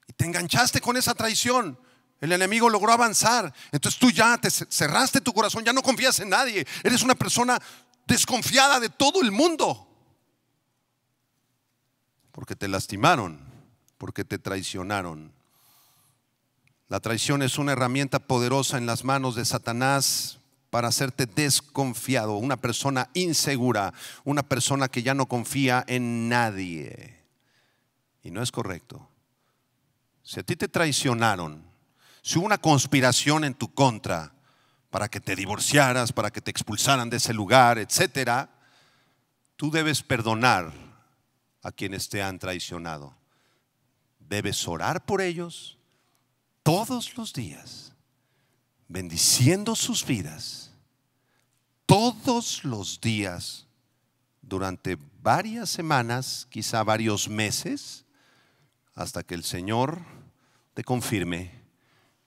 Y te enganchaste con esa traición. El enemigo logró avanzar. Entonces tú ya te cerraste tu corazón, ya no confías en nadie. Eres una persona desconfiada de todo el mundo porque te lastimaron, porque te traicionaron. La traición es una herramienta poderosa en las manos de Satanás para hacerte desconfiado, una persona insegura, una persona que ya no confía en nadie. Y no es correcto. Si a ti te traicionaron, si hubo una conspiración en tu contra para que te divorciaras, para que te expulsaran de ese lugar, etcétera, tú debes perdonar a quienes te han traicionado. Debes orar por ellos todos los días, bendiciendo sus vidas, todos los días, durante varias semanas, quizá varios meses, hasta que el Señor te confirme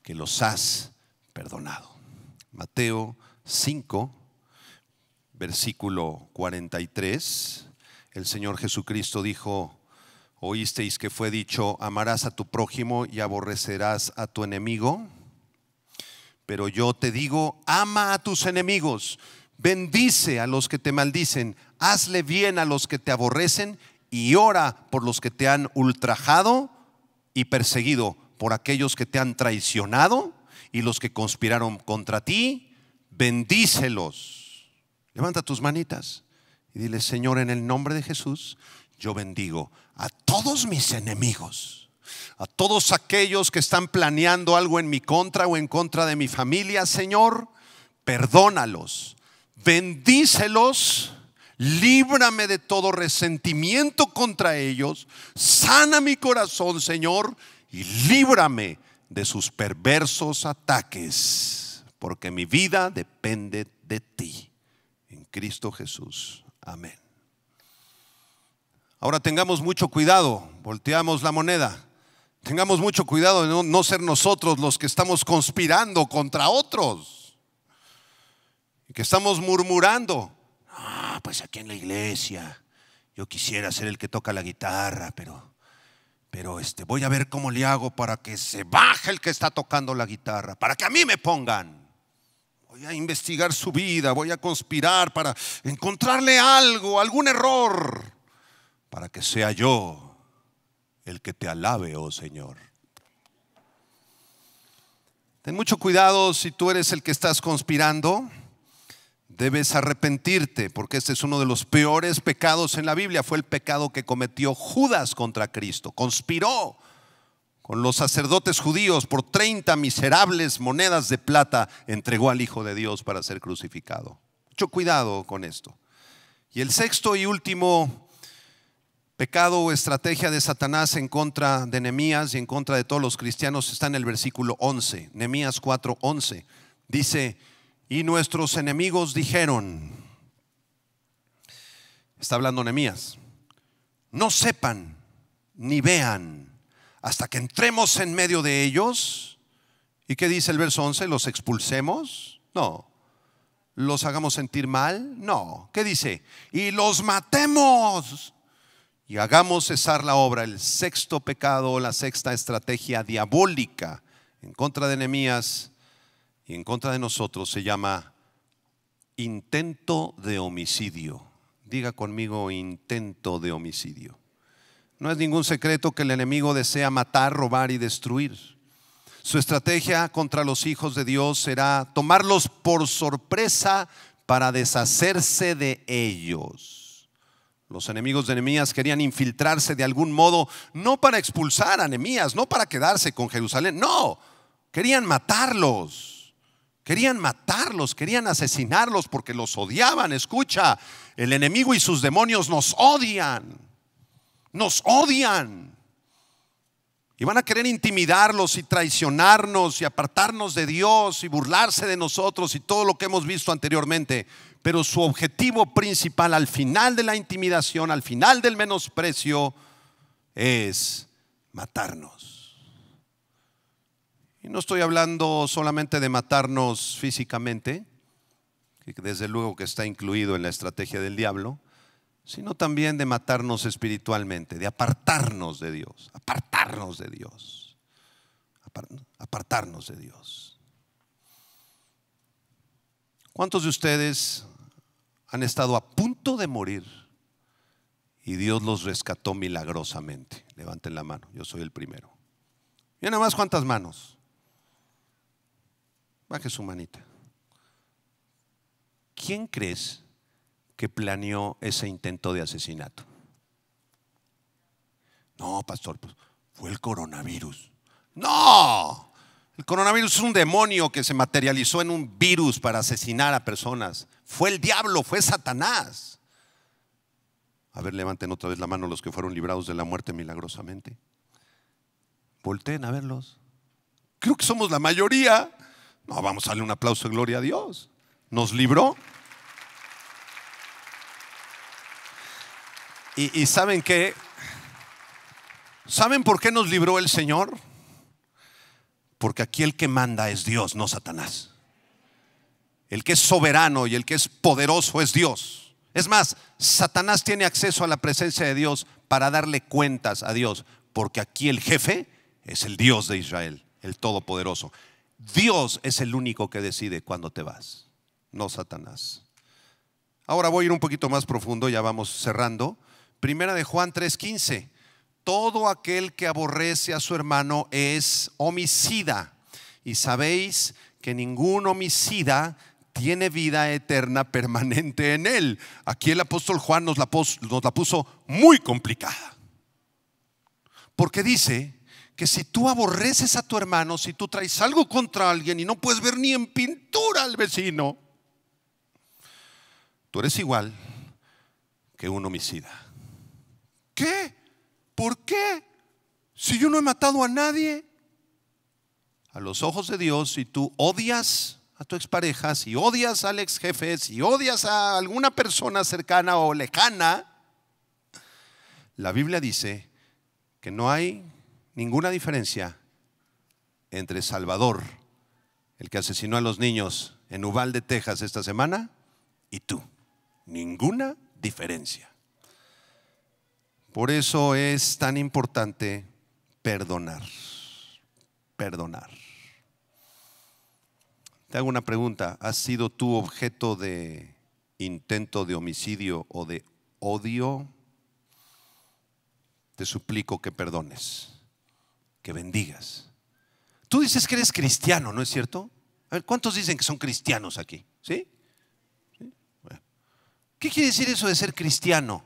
que los has perdonado. Mateo 5, versículo 43 el Señor Jesucristo dijo, oísteis que fue dicho, amarás a tu prójimo y aborrecerás a tu enemigo. Pero yo te digo, ama a tus enemigos, bendice a los que te maldicen, hazle bien a los que te aborrecen y ora por los que te han ultrajado y perseguido, por aquellos que te han traicionado y los que conspiraron contra ti, bendícelos. Levanta tus manitas y dile, Señor, en el nombre de Jesús, yo bendigo a todos mis enemigos a todos aquellos que están planeando algo en mi contra o en contra de mi familia, Señor, perdónalos, bendícelos, líbrame de todo resentimiento contra ellos, sana mi corazón, Señor, y líbrame de sus perversos ataques, porque mi vida depende de ti. En Cristo Jesús. Amén. Ahora tengamos mucho cuidado, volteamos la moneda. Tengamos mucho cuidado de no, ser nosotros los que estamos conspirando contra otros. Y que estamos murmurando. Ah, pues aquí en la iglesia. Yo quisiera ser el que toca la guitarra, pero, pero este, voy a ver cómo le hago para que se baje el que está tocando la guitarra, para que a mí me pongan. Voy a investigar su vida, voy a conspirar para encontrarle algo, algún error, para que sea yo el que te alabe, oh Señor. Ten mucho cuidado si tú eres el que estás conspirando. Debes arrepentirte, porque este es uno de los peores pecados en la Biblia. Fue el pecado que cometió Judas contra Cristo. Conspiró los sacerdotes judíos por 30 miserables monedas de plata entregó al Hijo de Dios para ser crucificado. Mucho cuidado con esto. Y el sexto y último pecado o estrategia de Satanás en contra de Nemías y en contra de todos los cristianos está en el versículo 11, Nemías 4:11. Dice, "Y nuestros enemigos dijeron" Está hablando Nemías. "No sepan ni vean hasta que entremos en medio de ellos. ¿Y qué dice el verso 11? ¿Los expulsemos? No. ¿Los hagamos sentir mal? No. ¿Qué dice? Y los matemos. Y hagamos cesar la obra, el sexto pecado, la sexta estrategia diabólica en contra de Nehemías y en contra de nosotros se llama intento de homicidio. Diga conmigo intento de homicidio. No es ningún secreto que el enemigo desea matar, robar y destruir. Su estrategia contra los hijos de Dios será tomarlos por sorpresa para deshacerse de ellos. Los enemigos de Nehemías querían infiltrarse de algún modo, no para expulsar a Nehemías, no para quedarse con Jerusalén, no, querían matarlos. Querían matarlos, querían asesinarlos porque los odiaban. Escucha, el enemigo y sus demonios nos odian. Nos odian. Y van a querer intimidarlos y traicionarnos y apartarnos de Dios y burlarse de nosotros y todo lo que hemos visto anteriormente. Pero su objetivo principal al final de la intimidación, al final del menosprecio, es matarnos. Y no estoy hablando solamente de matarnos físicamente, que desde luego que está incluido en la estrategia del diablo, sino también de matarnos espiritualmente, de apartarnos de Dios, apartarnos de Dios, apartarnos de Dios. ¿Cuántos de ustedes han estado a punto de morir y Dios los rescató milagrosamente? Levanten la mano, yo soy el primero. Y nada más cuántas manos. Baje su manita. ¿Quién crees que planeó ese intento de asesinato. No, pastor, pues fue el coronavirus. No, el coronavirus es un demonio que se materializó en un virus para asesinar a personas. Fue el diablo, fue Satanás. A ver, levanten otra vez la mano los que fueron librados de la muerte milagrosamente. Volten a verlos. Creo que somos la mayoría. No, vamos a darle un aplauso de gloria a Dios. Nos libró Y, saben qué? ¿Saben por qué nos libró el Señor? Porque aquí el que manda es Dios, no Satanás. El que es soberano y el que es poderoso es Dios. Es más, Satanás tiene acceso a la presencia de Dios para darle cuentas a Dios, porque aquí el jefe es el Dios de Israel, el Todopoderoso. Dios es el único que decide cuándo te vas, no Satanás. Ahora voy a ir un poquito más profundo, ya vamos cerrando. Primera de Juan 3:15. Todo aquel que aborrece a su hermano es homicida. Y sabéis que ningún homicida tiene vida eterna permanente en él. Aquí el apóstol Juan nos la, puso, muy complicada. Porque dice que si tú aborreces a tu hermano, si tú traes algo contra alguien y no puedes ver ni en pintura al vecino, tú eres igual que un homicida. ¿Qué? ¿Por qué? Si yo no he matado a nadie. A los ojos de Dios, si tú odias a tu expareja, si odias al ex jefe, si odias a alguna persona cercana o lejana, la Biblia dice que no hay ninguna diferencia entre Salvador, el que asesinó a los niños en Uvalde, Texas esta semana, y tú. Ninguna diferencia. Por eso es tan importante perdonar, perdonar. Te hago una pregunta, ¿has sido tú objeto de intento de homicidio o de odio? Te suplico que perdones, que bendigas. Tú dices que eres cristiano, ¿no es cierto? A ver, ¿cuántos dicen que son cristianos aquí? ¿Sí? ¿Qué quiere decir eso de ser cristiano?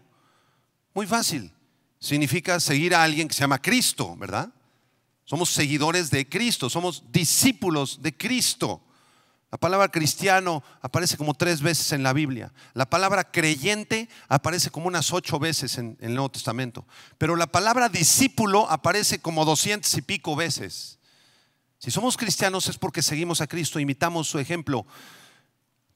Muy fácil. Significa seguir a alguien que se llama Cristo, ¿verdad? Somos seguidores de Cristo, somos discípulos de Cristo. La palabra cristiano aparece como tres veces en la Biblia. La palabra creyente aparece como unas ocho veces en, el Nuevo Testamento. Pero la palabra discípulo aparece como doscientos y pico veces. Si somos cristianos es porque seguimos a Cristo, imitamos su ejemplo.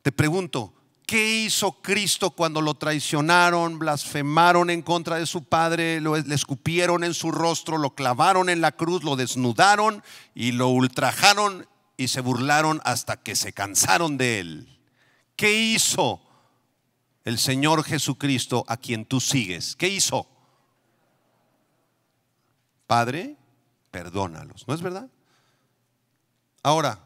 Te pregunto, ¿Qué hizo Cristo cuando lo traicionaron, blasfemaron en contra de su Padre, lo, le escupieron en su rostro, lo clavaron en la cruz, lo desnudaron y lo ultrajaron y se burlaron hasta que se cansaron de él? ¿Qué hizo el Señor Jesucristo a quien tú sigues? ¿Qué hizo? Padre, perdónalos, ¿no es verdad? Ahora,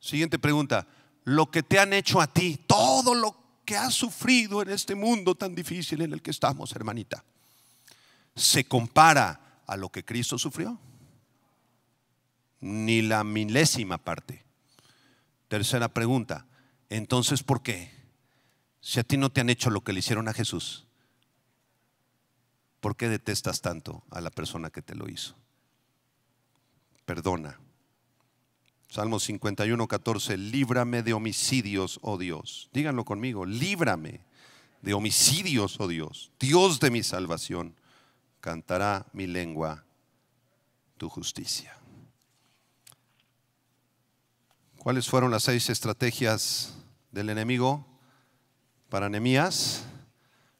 siguiente pregunta. Lo que te han hecho a ti, todo lo que has sufrido en este mundo tan difícil en el que estamos, hermanita, se compara a lo que Cristo sufrió? Ni la milésima parte. Tercera pregunta, entonces, ¿por qué? Si a ti no te han hecho lo que le hicieron a Jesús, ¿por qué detestas tanto a la persona que te lo hizo? Perdona, Salmo 51, 14, líbrame de homicidios, oh Dios. Díganlo conmigo, líbrame de homicidios, oh Dios. Dios de mi salvación, cantará mi lengua tu justicia. ¿Cuáles fueron las seis estrategias del enemigo para Nehemías?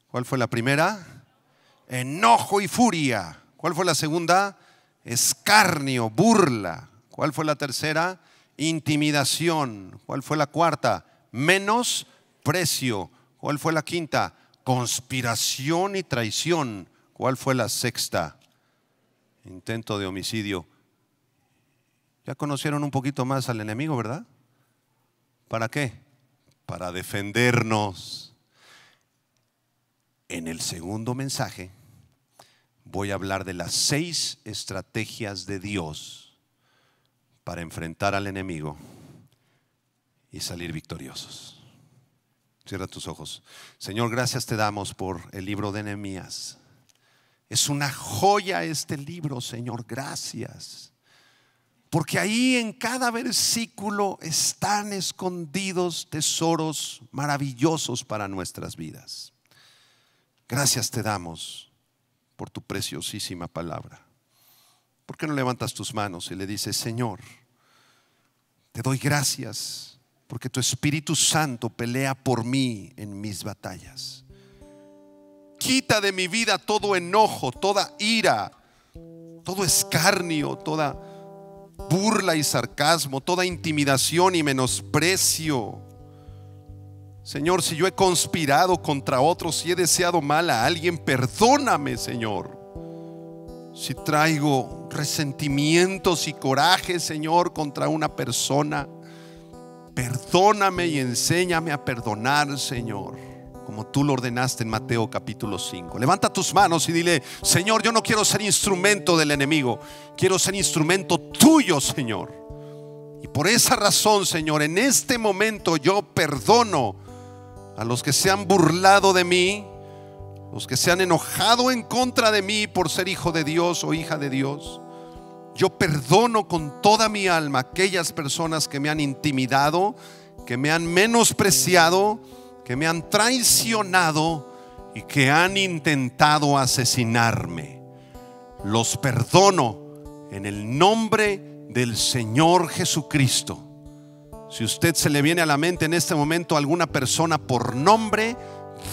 ¿Cuál fue la primera? Enojo y furia. ¿Cuál fue la segunda? Escarnio, burla. ¿Cuál fue la tercera? Intimidación. ¿Cuál fue la cuarta? menos precio ¿Cuál fue la quinta? Conspiración y traición. ¿Cuál fue la sexta? Intento de homicidio. Ya conocieron un poquito más al enemigo, ¿verdad? ¿Para qué? Para defendernos. En el segundo mensaje voy a hablar de las seis estrategias de Dios para enfrentar al enemigo y salir victoriosos. Cierra tus ojos. Señor, gracias te damos por el libro de Nehemías. Es una joya este libro, Señor, gracias. Porque ahí en cada versículo están escondidos tesoros maravillosos para nuestras vidas. Gracias te damos por tu preciosísima palabra. ¿Por qué no levantas tus manos y le dices, Señor, te doy gracias porque tu Espíritu Santo pelea por mí en mis batallas? Quita de mi vida todo enojo, toda ira, todo escarnio, toda burla y sarcasmo, toda intimidación y menosprecio. Señor, si yo he conspirado contra otros y he deseado mal a alguien, perdóname, Señor si traigo resentimientos y coraje, Señor, contra una persona, perdóname y enséñame a perdonar, Señor, como tú lo ordenaste en Mateo capítulo 5. Levanta tus manos y dile, Señor, yo no quiero ser instrumento del enemigo, quiero ser instrumento tuyo, Señor. Y por esa razón, Señor, en este momento yo perdono a los que se han burlado de mí, los que se han enojado en contra de mí por ser hijo de Dios o hija de Dios. Yo perdono con toda mi alma aquellas personas que me han intimidado, que me han menospreciado, que me han traicionado y que han intentado asesinarme. Los perdono en el nombre del Señor Jesucristo. Si usted se le viene a la mente en este momento alguna persona por nombre,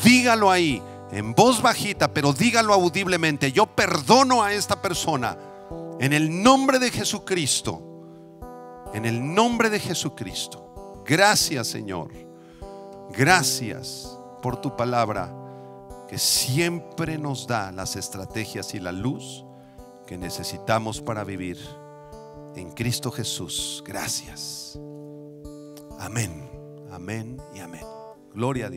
dígalo ahí en voz bajita, pero dígalo audiblemente, yo perdono a esta persona en el nombre de Jesucristo, en el nombre de Jesucristo. Gracias Señor, gracias por tu palabra que siempre nos da las estrategias y la luz que necesitamos para vivir. En Cristo Jesús, gracias. Amén, amén y amén. Gloria a Dios.